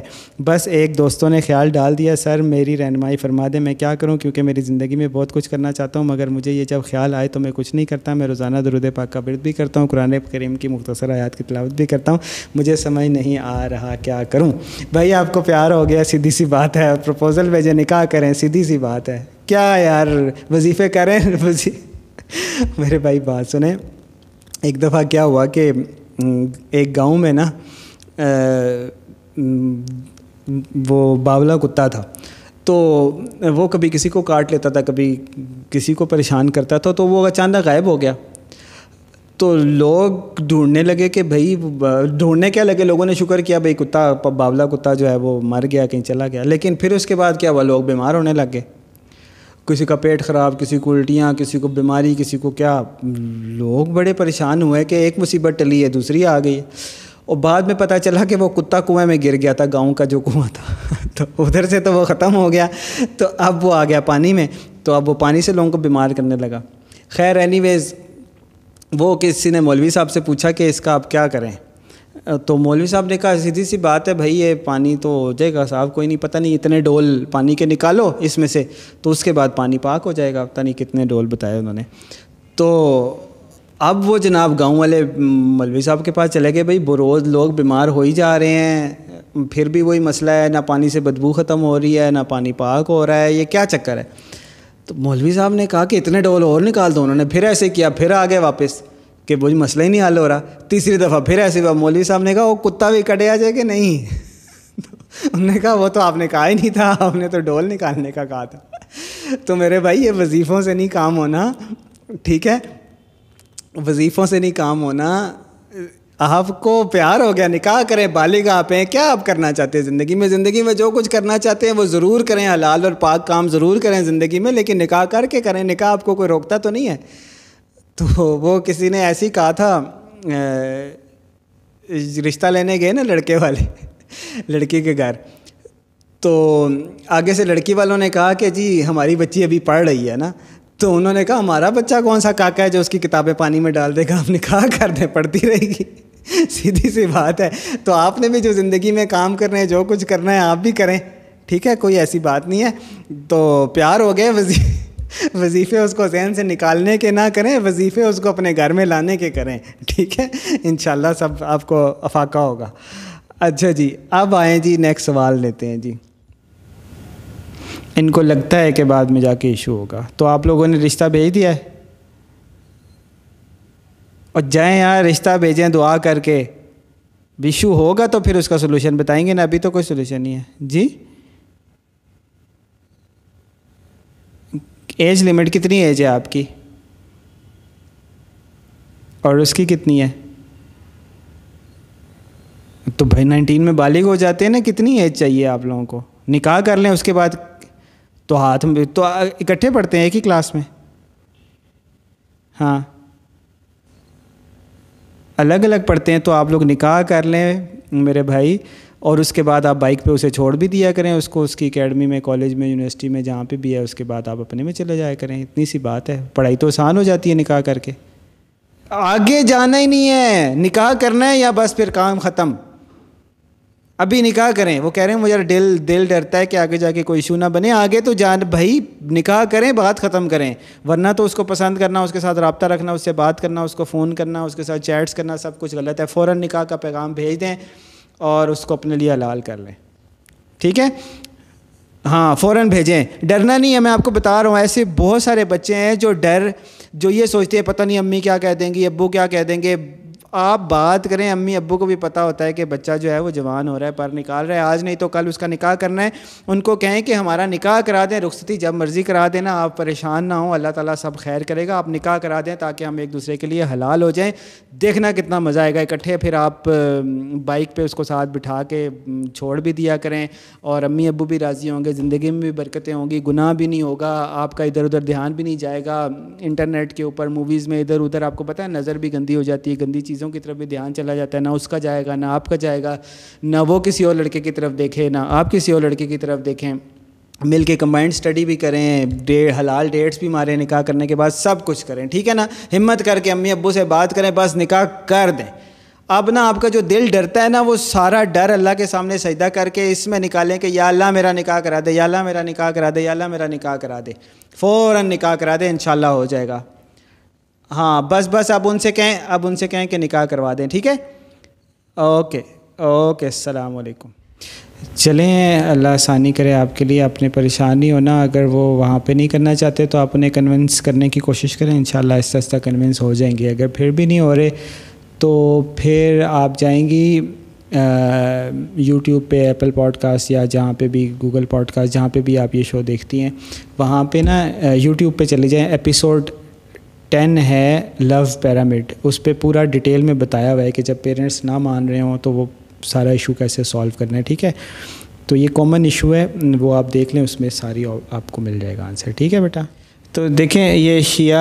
बस एक दोस्तों ने ख्याल डाल दिया सर मेरी रहनमाई फरमा दे मैं क्या करूँ क्योंकि मेरी ज़िंदगी में बहुत कुछ करना चाहता हूँ मगर मुझे ये जब ख्याल आए तो मैं कुछ नहीं करता मैं रोज़ाना दरुद पाक का बिरद भी करता हूँ कुरान करीम की मुख्तर आयात की तलावत भी करता हूँ मुझे समझ नहीं आ रहा क्या करूँ भाई आपको प्यार हो गया सीधी सी बात है प्रपोज़ल भेजें निकाह करें सीधी सी बात है क्या यार वजीफ़े करें वजी मेरे भाई बात सुने एक दफ़ा क्या हुआ कि एक गांव में ना वो बावला कुत्ता था तो वो कभी किसी को काट लेता था कभी किसी को परेशान करता था तो वो अचानक गायब हो गया तो लोग ढूंढने लगे कि भाई ढूंढने क्या लगे लोगों ने शुक्र किया भाई कुत्ता बावला कुत्ता जो है वो मर गया कहीं चला गया लेकिन फिर उसके बाद क्या हुआ लोग बीमार होने लग गए किसी का पेट ख़राब किसी को उल्टियाँ किसी को बीमारी किसी को क्या लोग बड़े परेशान हुए कि एक मुसीबत टली है दूसरी आ गई और बाद में पता चला कि वो कुत्ता कुएं में गिर गया था गांव का जो कुआं था तो उधर से तो वो ख़त्म हो गया तो अब वो आ गया पानी में तो अब वो पानी से लोगों को बीमार करने लगा खैर एनी वो किसी ने मौलवी साहब से पूछा कि इसका आप क्या करें तो मौलवी साहब ने कहा सीधी सी बात है भाई ये पानी तो हो जाएगा साहब कोई नहीं पता नहीं इतने डोल पानी के निकालो इसमें से तो उसके बाद पानी पाक हो जाएगा पता नहीं कितने डोल बताए उन्होंने तो अब वो जनाब गांव वाले मौलवी साहब के पास चले गए भाई रोज़ लोग बीमार हो ही जा रहे हैं फिर भी वही मसला है ना पानी से बदबू ख़त्म हो रही है ना पानी पाक हो रहा है ये क्या चक्कर है तो मौलवी साहब ने कहा कि इतने डोल और निकाल दो उन्होंने फिर ऐसे किया फिर आ गए वापस कि वो मसला ही नहीं हल हो रहा तीसरी दफ़ा फिर ऐसे हुआ मौलवी साहब ने कहा वो कुत्ता भी कटे आ जाए कि नहीं उन्होंने कहा वो तो आपने कहा ही नहीं था आपने तो डोल निकालने का कहा था तो मेरे भाई ये वजीफ़ों से नहीं काम होना ठीक है वजीफ़ों से नहीं काम होना आपको प्यार हो गया निकाह करें बालिग आप हैं क्या आप करना चाहते हैं ज़िंदगी में ज़िंदगी में जो कुछ करना चाहते हैं वो ज़रूर करें हलाल और पाक काम ज़रूर करें ज़िंदगी में लेकिन निकाह करके करें निकाह आपको कोई रोकता तो नहीं है तो वो किसी ने ऐसे ही कहा था रिश्ता लेने गए ना लड़के वाले लड़की के घर तो आगे से लड़की वालों ने कहा कि जी हमारी बच्ची अभी पढ़ रही है ना तो उन्होंने कहा हमारा बच्चा कौन सा काका है जो उसकी किताबें पानी में डाल देगा हमने कहा कर दें पढ़ती रहेगी सीधी सी बात है तो आपने भी जो ज़िंदगी में काम करना है जो कुछ करना है आप भी करें ठीक है कोई ऐसी बात नहीं है तो प्यार हो गया वजी वजीफ़े उसको जहन से निकालने के ना करें वजीफ़े उसको अपने घर में लाने के करें ठीक है इन सब आपको अफाका होगा अच्छा जी अब आए जी नेक्स्ट सवाल लेते हैं जी इनको लगता है कि बाद में जाके इशू होगा तो आप लोगों ने रिश्ता भेज दिया है और जाए यार रिश्ता भेजें दुआ करके इशू होगा तो फिर उसका सोल्यूशन बताएंगे ना अभी तो कोई सोल्यूशन नहीं है जी एज लिमिट कितनी एज है आपकी और उसकी कितनी है तो भाई नाइनटीन में बालिग हो जाते हैं ना कितनी एज चाहिए आप लोगों को निकाह कर लें उसके बाद तो हाथ में तो इकट्ठे पढ़ते हैं एक ही क्लास में हाँ अलग अलग पढ़ते हैं तो आप लोग निकाह कर लें मेरे भाई और उसके बाद आप बाइक पे उसे छोड़ भी दिया करें उसको उसकी एकेडमी में कॉलेज में यूनिवर्सिटी में जहाँ पे भी है उसके बाद आप अपने में चले जाया करें इतनी सी बात है पढ़ाई तो आसान हो जाती है निकाह करके आगे जाना ही नहीं है निकाह करना है या बस फिर काम ख़त्म अभी निकाह करें वो कह रहे हैं मुझे दिल दिल डरता है कि आगे जाके कोई इशू ना बने आगे तो जान भाई निकाह करें बात ख़त्म करें वरना तो उसको पसंद करना उसके साथ रबता रखना उससे बात करना उसको फ़ोन करना उसके साथ चैट्स करना सब कुछ गलत है फ़ौर निकाह का पैगाम भेज दें और उसको अपने लिए हलाल कर लें ठीक है हाँ फ़ौर भेजें डरना नहीं है मैं आपको बता रहा हूँ ऐसे बहुत सारे बच्चे हैं जो डर जो ये सोचते हैं पता नहीं अम्मी क्या कह देंगी अबू क्या कह देंगे आप बात करें अम्मी अब्बू को भी पता होता है कि बच्चा जो है वो जवान हो रहा है पर निकाल रहा है आज नहीं तो कल उसका निकाह करना है उनको कहें कि हमारा निकाह करा दें रुखसती जब मर्ज़ी करा देना आप परेशान ना हो अल्लाह ताला सब खैर करेगा आप निकाह करा दें ताकि हम एक दूसरे के लिए हलाल हो जाएं देखना कितना मज़ा आएगा इकट्ठे फिर आप बाइक पर उसको साथ बिठा के छोड़ भी दिया करें और अम्मी अबू भी राज़ी होंगे ज़िंदगी में भी बरकतें होंगी गुनाह भी नहीं होगा आपका इधर उधर ध्यान भी नहीं जाएगा इंटरनेट के ऊपर मूवीज़ में इधर उधर आपको पता है नज़र भी गंदी हो जाती है गंदी चीज़ चीज़ों की तरफ भी ध्यान चला जाता है ना उसका जाएगा ना आपका जाएगा ना वो किसी और लड़के की तरफ देखे ना आप किसी और लड़के की तरफ देखें मिल के कंबाइंड स्टडी भी करें डे हलाल डेट्स भी मारें निकाह करने के बाद सब कुछ करें ठीक है ना हिम्मत करके अम्मी अबू से बात करें बस निकाह कर दें अब ना आपका जो दिल डरता है ना वो सारा डर अल्लाह के सामने सजदा करके इसमें निकालें कि या अल्लाह मेरा निकाह करा दे या अल्लाह मेरा निकाह करा दे या अल्लाह मेरा निकाह करा दे फ़ौर निकाह करा दे इन हो जाएगा हाँ बस बस अब उनसे कहें अब उनसे कहें कि निकाह करवा दें ठीक है ओके ओके सलामकुम चलें अल्लाह आसानी करे आपके लिए अपने परेशानी होना अगर वो वहाँ पे नहीं करना चाहते तो आप उन्हें कन्विंस करने की कोशिश करें इन आहिस्ता आहिस्ता कन्विंस हो जाएंगे अगर फिर भी नहीं हो रहे तो फिर आप जाएंगी यूट्यूब पे एप्पल पॉडकास्ट या जहाँ पे भी गूगल पॉडकास्ट जहाँ पे भी आप ये शो देखती हैं वहाँ पे ना यूट्यूब पे चले जाएँ एपिसोड टेन है लव पैरामिड उस पर पूरा डिटेल में बताया हुआ है कि जब पेरेंट्स ना मान रहे हों तो वो सारा इशू कैसे सॉल्व करना है ठीक है तो ये कॉमन इशू है वो आप देख लें उसमें सारी आपको मिल जाएगा आंसर ठीक है बेटा तो देखें ये शिया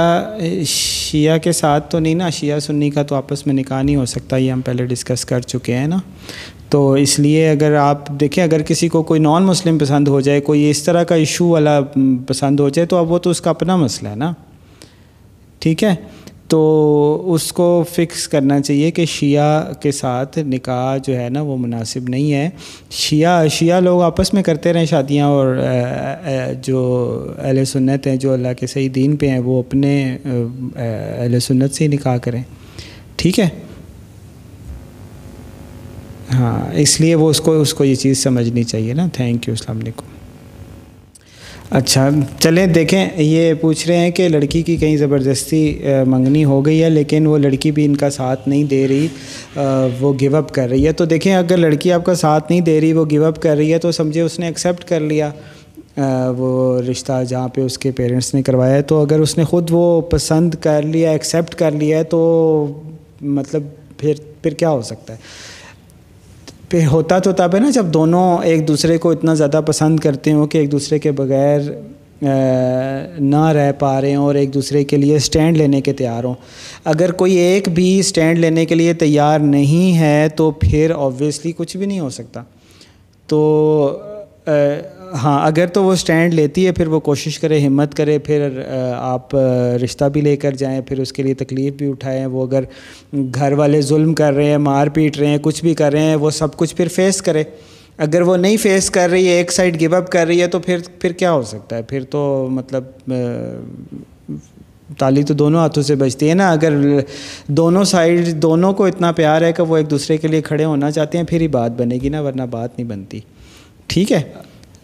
शिया के साथ तो नहीं ना शिया सुन्नी का तो आपस में निकाह नहीं हो सकता ये हम पहले डिस्कस कर चुके हैं ना तो इसलिए अगर आप देखें अगर किसी को कोई नॉन मुस्लिम पसंद हो जाए कोई इस तरह का इशू वाला हम्म, पसंद हो जाए तो अब वो तो उसका अपना मसला है ना ठीक है तो उसको फिक्स करना चाहिए कि शिया के साथ निकाह जो है ना वो मुनासिब नहीं है शिया शिया लोग आपस में करते रहें शादियां और जो अहल सुन्नत हैं जो अल्लाह के सही दीन पे हैं वो अपने अहल सुन्नत से ही निकाह करें ठीक है हाँ इसलिए वो उसको उसको ये चीज़ समझनी चाहिए ना थैंक यू अलैक्म अच्छा चलें देखें ये पूछ रहे हैं कि लड़की की कहीं ज़बरदस्ती मंगनी हो गई है लेकिन वो लड़की भी इनका साथ नहीं दे रही वो गिव अप कर रही है तो देखें अगर लड़की आपका साथ नहीं दे रही वो गिव अप कर रही है तो समझे उसने एक्सेप्ट कर लिया वो रिश्ता जहाँ पे उसके पेरेंट्स ने करवाया तो अगर उसने ख़ुद वो पसंद कर लिया एक्सेप्ट कर लिया तो मतलब फिर फिर क्या हो सकता है पे होता तो तब है ना जब दोनों एक दूसरे को इतना ज़्यादा पसंद करते हो कि एक दूसरे के बगैर ना रह पा रहे हों और एक दूसरे के लिए स्टैंड लेने के तैयार हों अगर कोई एक भी स्टैंड लेने के लिए तैयार नहीं है तो फिर ऑब्वियसली कुछ भी नहीं हो सकता तो हाँ अगर तो वो स्टैंड लेती है फिर वो कोशिश करे हिम्मत करे फिर आप रिश्ता भी लेकर जाएं फिर उसके लिए तकलीफ़ भी उठाएं वो अगर घर वाले जुल्म कर रहे हैं मार पीट रहे हैं कुछ भी कर रहे हैं वो सब कुछ फिर फेस करे अगर वो नहीं फेस कर रही है एक साइड गिव अप कर रही है तो फिर फिर क्या हो सकता है फिर तो मतलब ताली तो दोनों हाथों से बजती है ना अगर दोनों साइड दोनों को इतना प्यार है कि वो एक दूसरे के लिए खड़े होना चाहते हैं फिर ही बात बनेगी ना वरना बात नहीं बनती ठीक है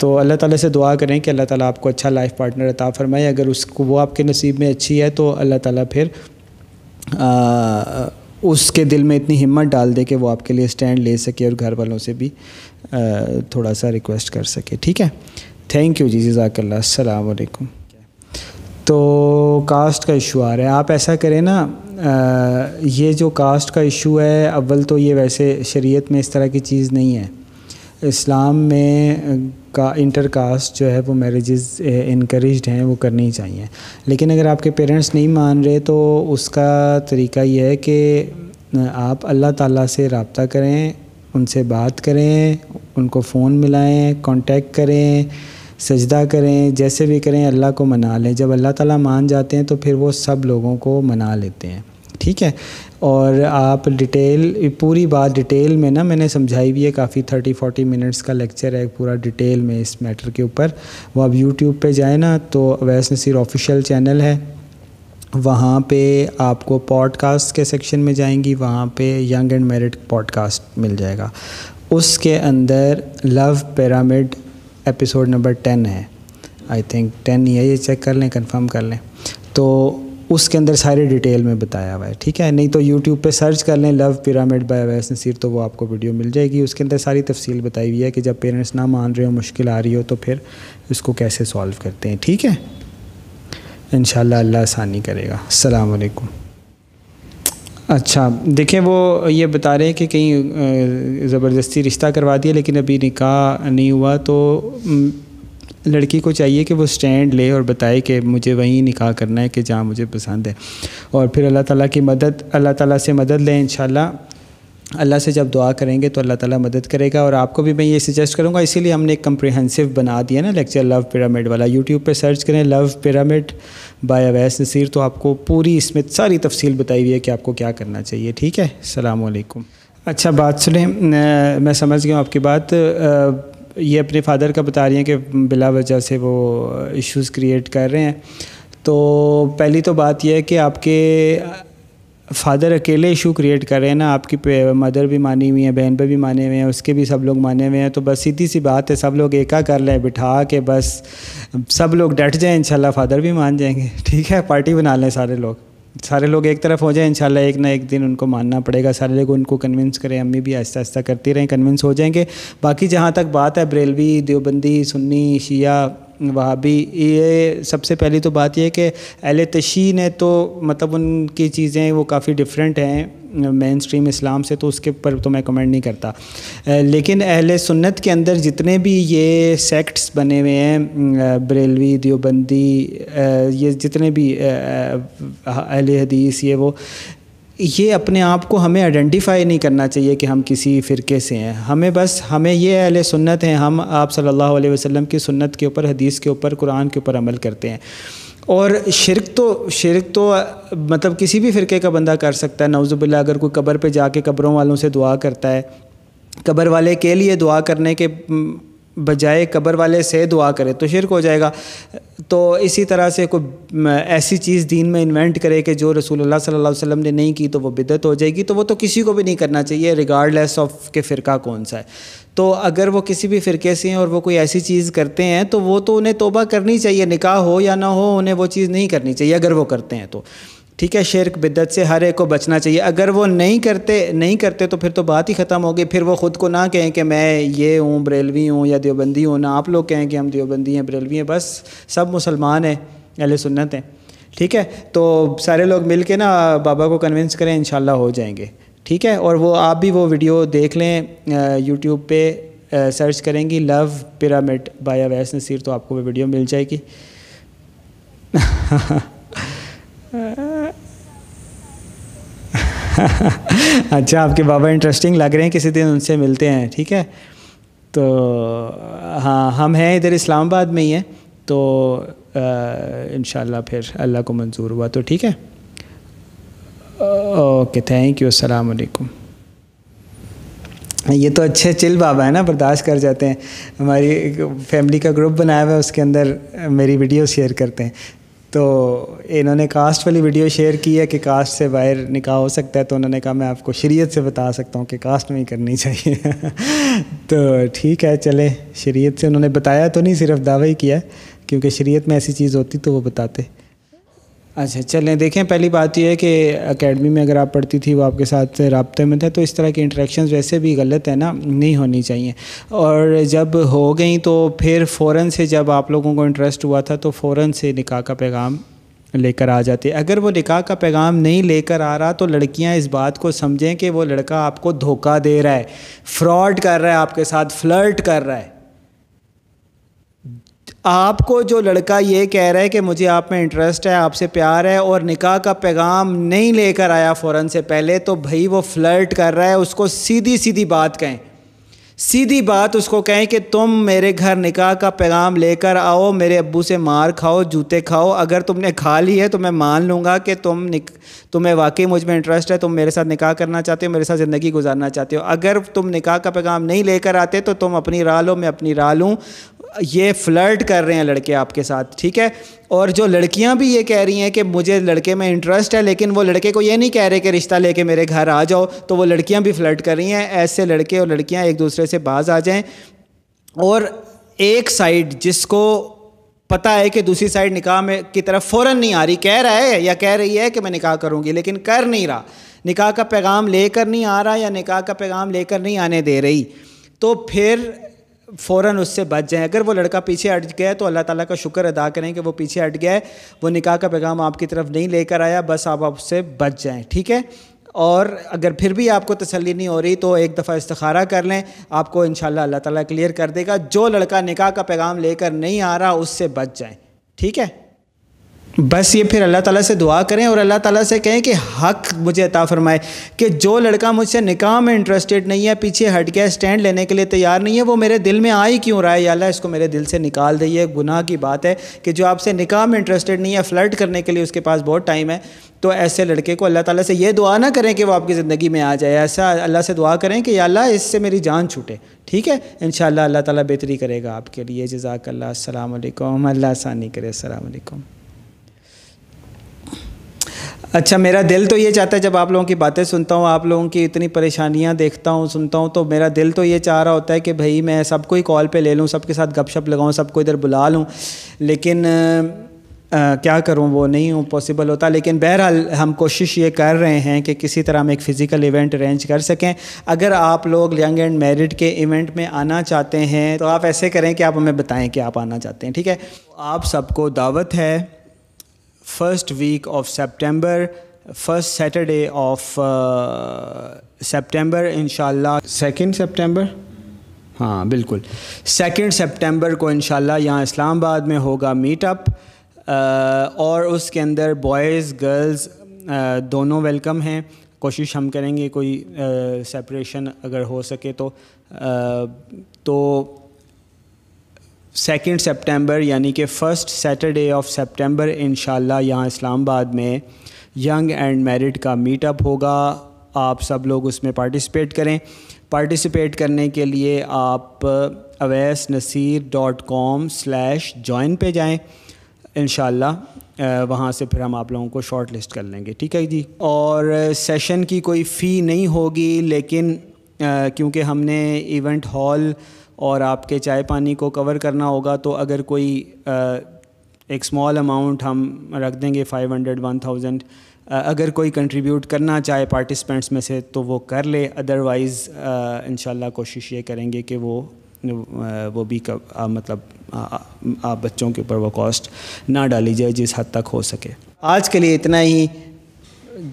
तो अल्लाह ताला से दुआ करें कि अल्लाह ताला आपको अच्छा लाइफ पार्टनर अता फरमाए अगर उसको वो आपके नसीब में अच्छी है तो अल्लाह ताला फिर आ, उसके दिल में इतनी हिम्मत डाल दे कि वो आपके लिए स्टैंड ले सके और घर वालों से भी आ, थोड़ा सा रिक्वेस्ट कर सके ठीक है थैंक यू जी जजाकल्ला तो कास्ट का इशू आ रहा है आप ऐसा करें ना आ, ये जो कास्ट का इशू है अव्वल तो ये वैसे शरीयत में इस तरह की चीज़ नहीं है इस्लाम में का इंटरकास्ट जो है वो मैरिजेस इनक्रेज eh, हैं वो करनी चाहिए लेकिन अगर आपके पेरेंट्स नहीं मान रहे तो उसका तरीका ये है कि आप अल्लाह ताला से रबता करें उनसे बात करें उनको फ़ोन मिलाएं कांटेक्ट करें सजदा करें जैसे भी करें अल्लाह को मना लें जब अल्लाह ताला मान जाते हैं तो फिर वो सब लोगों को मना लेते हैं ठीक है और आप डिटेल पूरी बात डिटेल में ना मैंने समझाई भी है काफ़ी थर्टी फोर्टी मिनट्स का लेक्चर है पूरा डिटेल में इस मैटर के ऊपर वो आप यूट्यूब पे जाए ना तो अवैस नसीर ऑफिशियल चैनल है वहाँ पे आपको पॉडकास्ट के सेक्शन में जाएंगी वहाँ पे यंग एंड मेरिट पॉडकास्ट मिल जाएगा उसके अंदर love pyramid episode number ten है आई थिंक टेन ही है ये चेक कर लें कंफर्म कर लें तो उसके अंदर सारे डिटेल में बताया हुआ है ठीक है नहीं तो यूट्यूब पे सर्च कर लें love pyramid by Awais Naseer तो वो आपको वीडियो मिल जाएगी उसके अंदर सारी तफसील बताई हुई है कि जब पेरेंट्स ना मान रहे हो मुश्किल आ रही हो तो फिर इसको कैसे सॉल्व करते हैं ठीक है इन अल्लाह आसानी करेगा अलकुम अच्छा देखें वो ये बता रहे हैं कि कहीं ज़बरदस्ती रिश्ता करवा दिया लेकिन अभी निकाह नहीं हुआ तो लड़की को चाहिए कि वो स्टैंड ले और बताए कि मुझे वहीं निकाह करना है कि जहाँ मुझे पसंद है और फिर अल्लाह ताला की मदद अल्लाह ताला से मदद लें इन अल्लाह से जब दुआ करेंगे तो अल्लाह ताला मदद करेगा और आपको भी मैं ये सजेस्ट करूँगा इसीलिए हमने एक कम्प्रिहेंसिव बना दिया ना लेक्चर लव पिरामिड वाला यूट्यूब पर सर्च करें love pyramid by Awais Naseer तो आपको पूरी इसमें सारी तफसील बताई हुई है कि आपको क्या करना चाहिए ठीक है अलकुम अच्छा बात सुने मैं समझ गया हूँ आपकी बात ये अपने फादर का बता रही हैं कि बिला वजह से वो इश्यूज क्रिएट कर रहे हैं तो पहली तो बात यह है कि आपके फादर अकेले इशू क्रिएट कर रहे हैं ना आपकी मदर भी मानी हुई हैं बहन पे भी माने हुए हैं उसके भी सब लोग माने हुए हैं तो बस सीधी सी बात है सब लोग एका कर लें बिठा के बस सब लोग डट जाएं इंशाल्लाह फादर भी मान जाएंगे ठीक है पार्टी बना लें सारे लोग सारे लोग एक तरफ हो जाए इंशाल्लाह एक ना एक दिन उनको मानना पड़ेगा सारे लोग उनको कन्विंस करें अम्मी भी आहिस्ता आहिस्ता करती रहें कन्विंस हो जाएंगे बाकी जहाँ तक बात है बरेलवी देवबंदी सुन्नी शिया वहाबी ये सबसे पहली तो बात यह कि अहल तशी ने तो मतलब उनकी चीज़ें वो काफ़ी डिफरेंट हैं मेन स्ट्रीम इस्लाम से तो उसके ऊपर तो मैं कमेंट नहीं करता लेकिन अहल सुन्नत के अंदर जितने भी ये सेक्ट्स बने हुए हैं बरेलवी दियोबंदी ये जितने भी अहल हदीस ये वो ये अपने आप को हमें आइडेंटिफाई नहीं करना चाहिए कि हम किसी फ़िरके से हैं हमें बस हमें ये अहल सुन्नत हैं हम आप सल्लल्लाहु अलैहि वसल्लम की सुन्नत के ऊपर हदीस के ऊपर कुरान के ऊपर अमल करते हैं और शिरक तो शिरक तो मतलब किसी भी फ़िरके का बंदा कर सकता है नवज़ुबिल्ला अगर कोई कब्र पर जाके कब्रों वालों से दुआ करता है कब्र वाले के लिए दुआ करने के बजाय कब्र वाले से दुआ करे तो शिरक हो जाएगा तो इसी तरह से कोई ऐसी चीज़ दीन में इन्वेंट करे कि जो रसूलुल्लाह सल्लल्लाहु अलैहि वसल्लम ने नहीं की तो वो बिदत हो जाएगी तो वो तो किसी को भी नहीं करना चाहिए रिगार्डलेस ऑफ के फ़िरका कौन सा है तो अगर वो किसी भी फ़िरके से हैं और वो कोई ऐसी चीज़ करते हैं तो वो तो उन्हें तोबा करनी चाहिए निकाह हो या ना हो उन्हें वो चीज़ नहीं करनी चाहिए अगर वो करते हैं तो ठीक है शिरक बिदत से हर एक को बचना चाहिए अगर वो नहीं करते नहीं करते तो फिर तो बात ही ख़त्म होगी फिर वो ख़ुद को ना कहें कि मैं ये हूँ बरेलवी हूँ या देवबंदी हूँ ना आप लोग कहें कि हम देवबंदी हैं बरेलवी हैं बस सब मुसलमान हैं अहले सुन्नत हैं ठीक है तो सारे लोग मिल के ना बाबा को कन्विंस करें इन हो जाएंगे ठीक है और वो आप भी वो वीडियो देख लें यूट्यूब पर सर्च करेंगी love pyramid by Awais Naseer तो आपको वो वीडियो मिल जाएगी अच्छा आपके बाबा इंटरेस्टिंग लग रहे हैं किसी दिन उनसे मिलते हैं ठीक है तो हाँ हम हैं इधर इस्लामाबाद में ही हैं तो इन फिर अल्लाह को मंजूर हुआ तो ठीक है ओके थैंक यू असलकुम ये तो अच्छे चिल बाबा है ना बर्दाश्त कर जाते हैं हमारी फैमिली का ग्रुप बनाया हुआ है उसके अंदर मेरी वीडियो शेयर करते हैं तो इन्होंने कास्ट वाली वीडियो शेयर की है कि कास्ट से बाहर निकाह हो सकता है तो उन्होंने कहा मैं आपको शरीयत से बता सकता हूँ कि कास्ट नहीं करनी चाहिए तो ठीक है चले शरीयत से उन्होंने बताया तो नहीं सिर्फ दावा ही किया क्योंकि शरीयत में ऐसी चीज़ होती तो वो बताते अच्छा चलें देखें पहली बात यह है कि एकेडमी में अगर आप पढ़ती थी वो आपके साथ रबते में थे तो इस तरह के इंटरेक्शन वैसे भी गलत है ना नहीं होनी चाहिए और जब हो गई तो फिर फ़ौर से जब आप लोगों को इंटरेस्ट हुआ था तो फ़ौर से निकाह का पैगाम लेकर आ जाते अगर वो निकाह का पैगाम नहीं लेकर आ रहा तो लड़कियां इस बात को समझें कि वो लड़का आपको धोखा दे रहा है फ्रॉड कर रहा है आपके साथ फ्लर्ट कर रहा है आपको जो लड़का ये कह रहा है कि मुझे आप में इंटरेस्ट है आपसे प्यार है और निकाह का पैगाम नहीं लेकर आया फ़ौरन से पहले तो भाई वो फ्लर्ट कर रहा है उसको सीधी सीधी बात कहें सीधी बात उसको कहें कि तुम मेरे घर निकाह का पैगाम लेकर आओ मेरे अब्बू से मार खाओ जूते खाओ अगर तुमने खा ली है तो मैं मान लूँगा कि तुम निक तुम्हें वाकई मुझ में इंटरेस्ट है तुम मेरे साथ निकाह करना चाहते हो मेरे साथ ज़िंदगी गुजारना चाहते हो अगर तुम निकाह का पैगाम नहीं लेकर आते तो तुम अपनी राह लो मैं अपनी राह लूँ ये फ्लर्ट कर रहे हैं लड़के आपके साथ ठीक है और जो लड़कियां भी ये कह रही हैं कि मुझे लड़के में इंटरेस्ट है लेकिन वो लड़के को ये नहीं कह रहे कि रिश्ता लेके मेरे घर आ जाओ तो वो लड़कियां भी फ्लर्ट कर रही हैं ऐसे लड़के और लड़कियां एक दूसरे से बाज आ जाएं और एक साइड जिसको पता है कि दूसरी साइड निकाह में की तरफ फ़ौर नहीं आ रही कह रहा है या कह रही है कि मैं निकाह करूँगी लेकिन कर नहीं रहा निकाह का पैगाम लेकर नहीं आ रहा या निकाह का पैगाम लेकर नहीं आने दे रही तो फिर फ़ौर उससे बच जाएं अगर वो लड़का पीछे हट गया है तो अल्लाह ताला का शुक्र अदा करें कि वो पीछे हट गया है वो निकाह का पैगाम आपकी तरफ नहीं लेकर आया बस आप उससे बच जाएं ठीक है और अगर फिर भी आपको तसल्ली नहीं हो रही तो एक दफ़ा इस्तारा कर लें आपको इन अल्लाह ताला क्लियर कर देगा जो लड़का निकाह का पैगाम लेकर नहीं आ रहा उससे बच जाएँ ठीक है बस ये फिर अल्लाह ताला से दुआ करें और अल्लाह ताला से कहें कि हक मुझे अता फरमाए कि जो लड़का मुझसे निकाह में इंटरेस्टेड नहीं है पीछे हट गया स्टैंड लेने के लिए तैयार नहीं है वो मेरे दिल में आ ही क्यों रहा है या अल्लाह इसको मेरे दिल से निकाल दे गुनाह की बात है कि जो आपसे निकाह में इंटरेस्टेड नहीं है फ्लर्ट करने के लिए उसके पास बहुत टाइम है तो ऐसे लड़के को अल्लाह ताला से ये दुआ ना करें कि वो आपकी ज़िंदगी में आ जाए ऐसा अल्लाह से दुआ करें कि अल्लाह इससे मेरी जान छूटे ठीक है इन अल्लाह ताला बेहतरी करेगा आपके लिए जजाक अल्लाह अल्लाम अल्लाह आसानी करे अल्लाम अच्छा मेरा दिल तो ये चाहता है जब आप लोगों की बातें सुनता हूँ आप लोगों की इतनी परेशानियाँ देखता हूँ सुनता हूँ तो मेरा दिल तो ये चाह रहा होता है कि भाई मैं सबको ही कॉल पे ले लूँ सबके साथ गपशप लगाऊँ सबको इधर बुला लूँ लेकिन आ, क्या करूँ वो नहीं हूँ पॉसिबल होता लेकिन बहरहाल हम कोशिश ये कर रहे हैं कि किसी तरह हम एक फ़िज़िकल इवेंट अरेंज कर सकें अगर आप लोग यंग एंड मैरिड के इवेंट में आना चाहते हैं तो आप ऐसे करें कि आप हमें बताएं कि आप आना चाहते हैं ठीक है तो आप सबको दावत है first week of September, first Saturday of uh, September, inshallah. Second September? हाँ बिल्कुल सेकेंड सेप्टेम्बर को इनशाला यहाँ इस्लामाबाद में होगा मीटअप uh, और उसके अंदर बॉयज़ गर्ल्स uh, दोनों वेलकम हैं कोशिश हम करेंगे कोई सेपरेशन uh, अगर हो सके तो आ, तो सेकेंड सेप्टेम्बर यानी कि first Saturday of September in यहाँ इस्लामाबाद में यंग एंड मेरिट का मीटअप होगा आप सब लोग उसमें पार्टिसिपेट करें पार्टिसिपेट करने के लिए आप Awais Naseer dot com slash join पर जाएँ इन वहाँ से फिर हम आप लोगों को शॉर्ट लिस्ट कर लेंगे ठीक है जी और सेशन की कोई फ़ी नहीं होगी लेकिन क्योंकि हमने इवेंट हॉल और आपके चाय पानी को कवर करना होगा तो अगर कोई एक स्मॉल अमाउंट हम रख देंगे फाइव हंड्रेड वन थाउजेंड अगर कोई कंट्रीब्यूट करना चाहे पार्टिसिपेंट्स में से तो वो कर ले अदरवाइज़ इन कोशिश ये करेंगे कि वो वो भी कब मतलब आप बच्चों के ऊपर वो कॉस्ट ना डाली जाए जिस हद तक हो सके आज के लिए इतना ही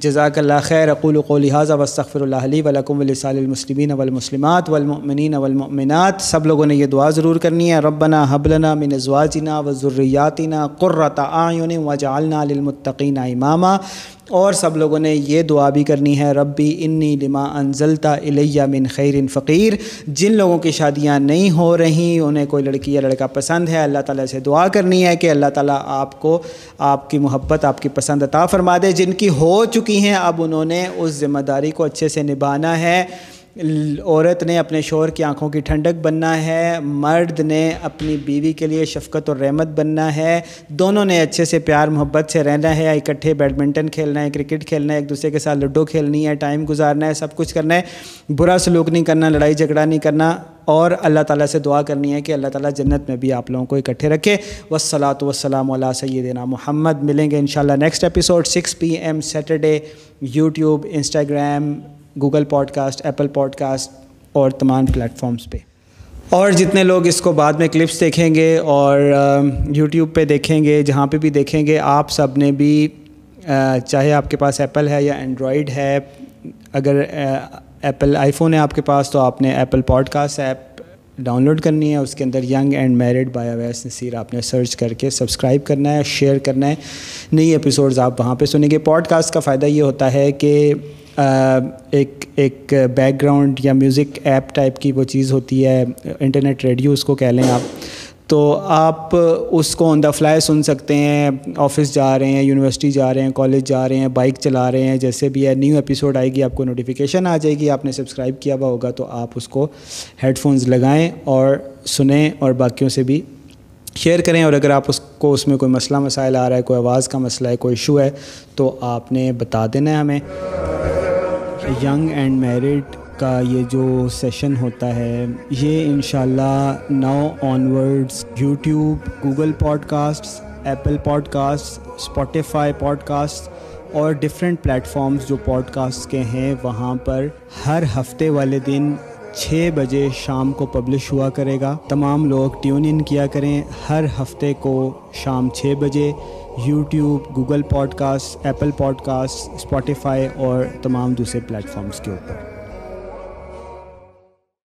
जजाकल्ला खैर अकूल लिहाजा वस्तफ़रली वलकमसलमसलिमिन वलमसलिमत वलमिन वलमिनत सब लोगों ने यह दुआ ज़रूर करनी है रबना हबलना मिन अजवाजना व ज़ुर्रियातना क़ुर्रत आयुन वजालना लमतकीन इमामा और सब लोगों ने ये दुआ भी करनी है रब्बी इन्नी लिमा अनजलता इलैया मिन खैरिन फ़कीर जिन लोगों की शादियाँ नहीं हो रही उन्हें कोई लड़की या लड़का पसंद है अल्लाह ताला से दुआ करनी है कि अल्लाह ताला आपको आपकी मोहब्बत आपकी पसंद अता फरमा दे जिनकी हो चुकी हैं अब उन्होंने उस ज़िम्मेदारी को अच्छे से निभाना है औरत ने अपने शोर की आंखों की ठंडक बनना है मर्द ने अपनी बीवी के लिए शफकत और रहमत बनना है दोनों ने अच्छे से प्यार मोहब्बत से रहना है इकट्ठे बैडमिंटन खेलना है क्रिकेट खेलना है एक दूसरे के साथ लूडो खेलनी है टाइम गुजारना है सब कुछ करना है बुरा सलूक नहीं करना लड़ाई झगड़ा नहीं करना और अल्लाह ताला से दुआ करनी है कि अल्लाह ताला जन्नत में भी आप लोगों को इकट्ठे रखे वसलात वसलाम सैदना मोहम्मद मिलेंगे in next episode 6 PM Saturday YouTube Instagram Google podcast Apple podcast और तमाम प्लेटफॉर्म्स पे और जितने लोग इसको बाद में क्लिप्स देखेंगे और यूट्यूब um, पे देखेंगे जहाँ पे भी देखेंगे आप सब ने भी uh, चाहे आपके पास एप्पल है या एंड्रॉयड है अगर एप्पल uh, आईफोन है आपके पास तो आपने एप्पल पॉडकास्ट ऐप डाउनलोड करनी है उसके अंदर young and married by Awais Naseer आपने सर्च करके सब्सक्राइब करना है शेयर करना है नई एपिसोड्स आप वहाँ पे सुनेंगे पॉडकास्ट का फ़ायदा ये होता है कि एक एक बैकग्राउंड या म्यूज़िक ऐप टाइप की वो चीज़ होती है इंटरनेट रेडियो उसको कह लें आप तो आप उसको ऑन द फ्लाई सुन सकते हैं ऑफिस जा रहे हैं यूनिवर्सिटी जा रहे हैं कॉलेज जा रहे हैं बाइक चला रहे हैं जैसे भी है न्यू एपिसोड आएगी आपको नोटिफिकेशन आ जाएगी आपने सब्सक्राइब किया हुआ होगा तो आप उसको हेडफोन्स लगाएं और सुने और बाकियों से भी शेयर करें और अगर आप उसको उसमें कोई मसला मसाइल आ रहा है कोई आवाज़ का मसला है कोई इशू है तो आपने बता देना है हमें यंग एंड मैरिड का ये जो सेशन होता है ये in now onwards YouTube Google podcast Apple podcast Spotify podcast और डिफरेंट प्लेटफॉर्म्स जो पॉडकास्ट के हैं वहाँ पर हर हफ्ते वाले दिन छः बजे शाम को पब्लिश हुआ करेगा तमाम लोग ट्यून इन किया करें हर हफ्ते को शाम छः बजे YouTube Google podcast Apple podcast Spotify और तमाम दूसरे प्लेटफॉर्म्स के ऊपर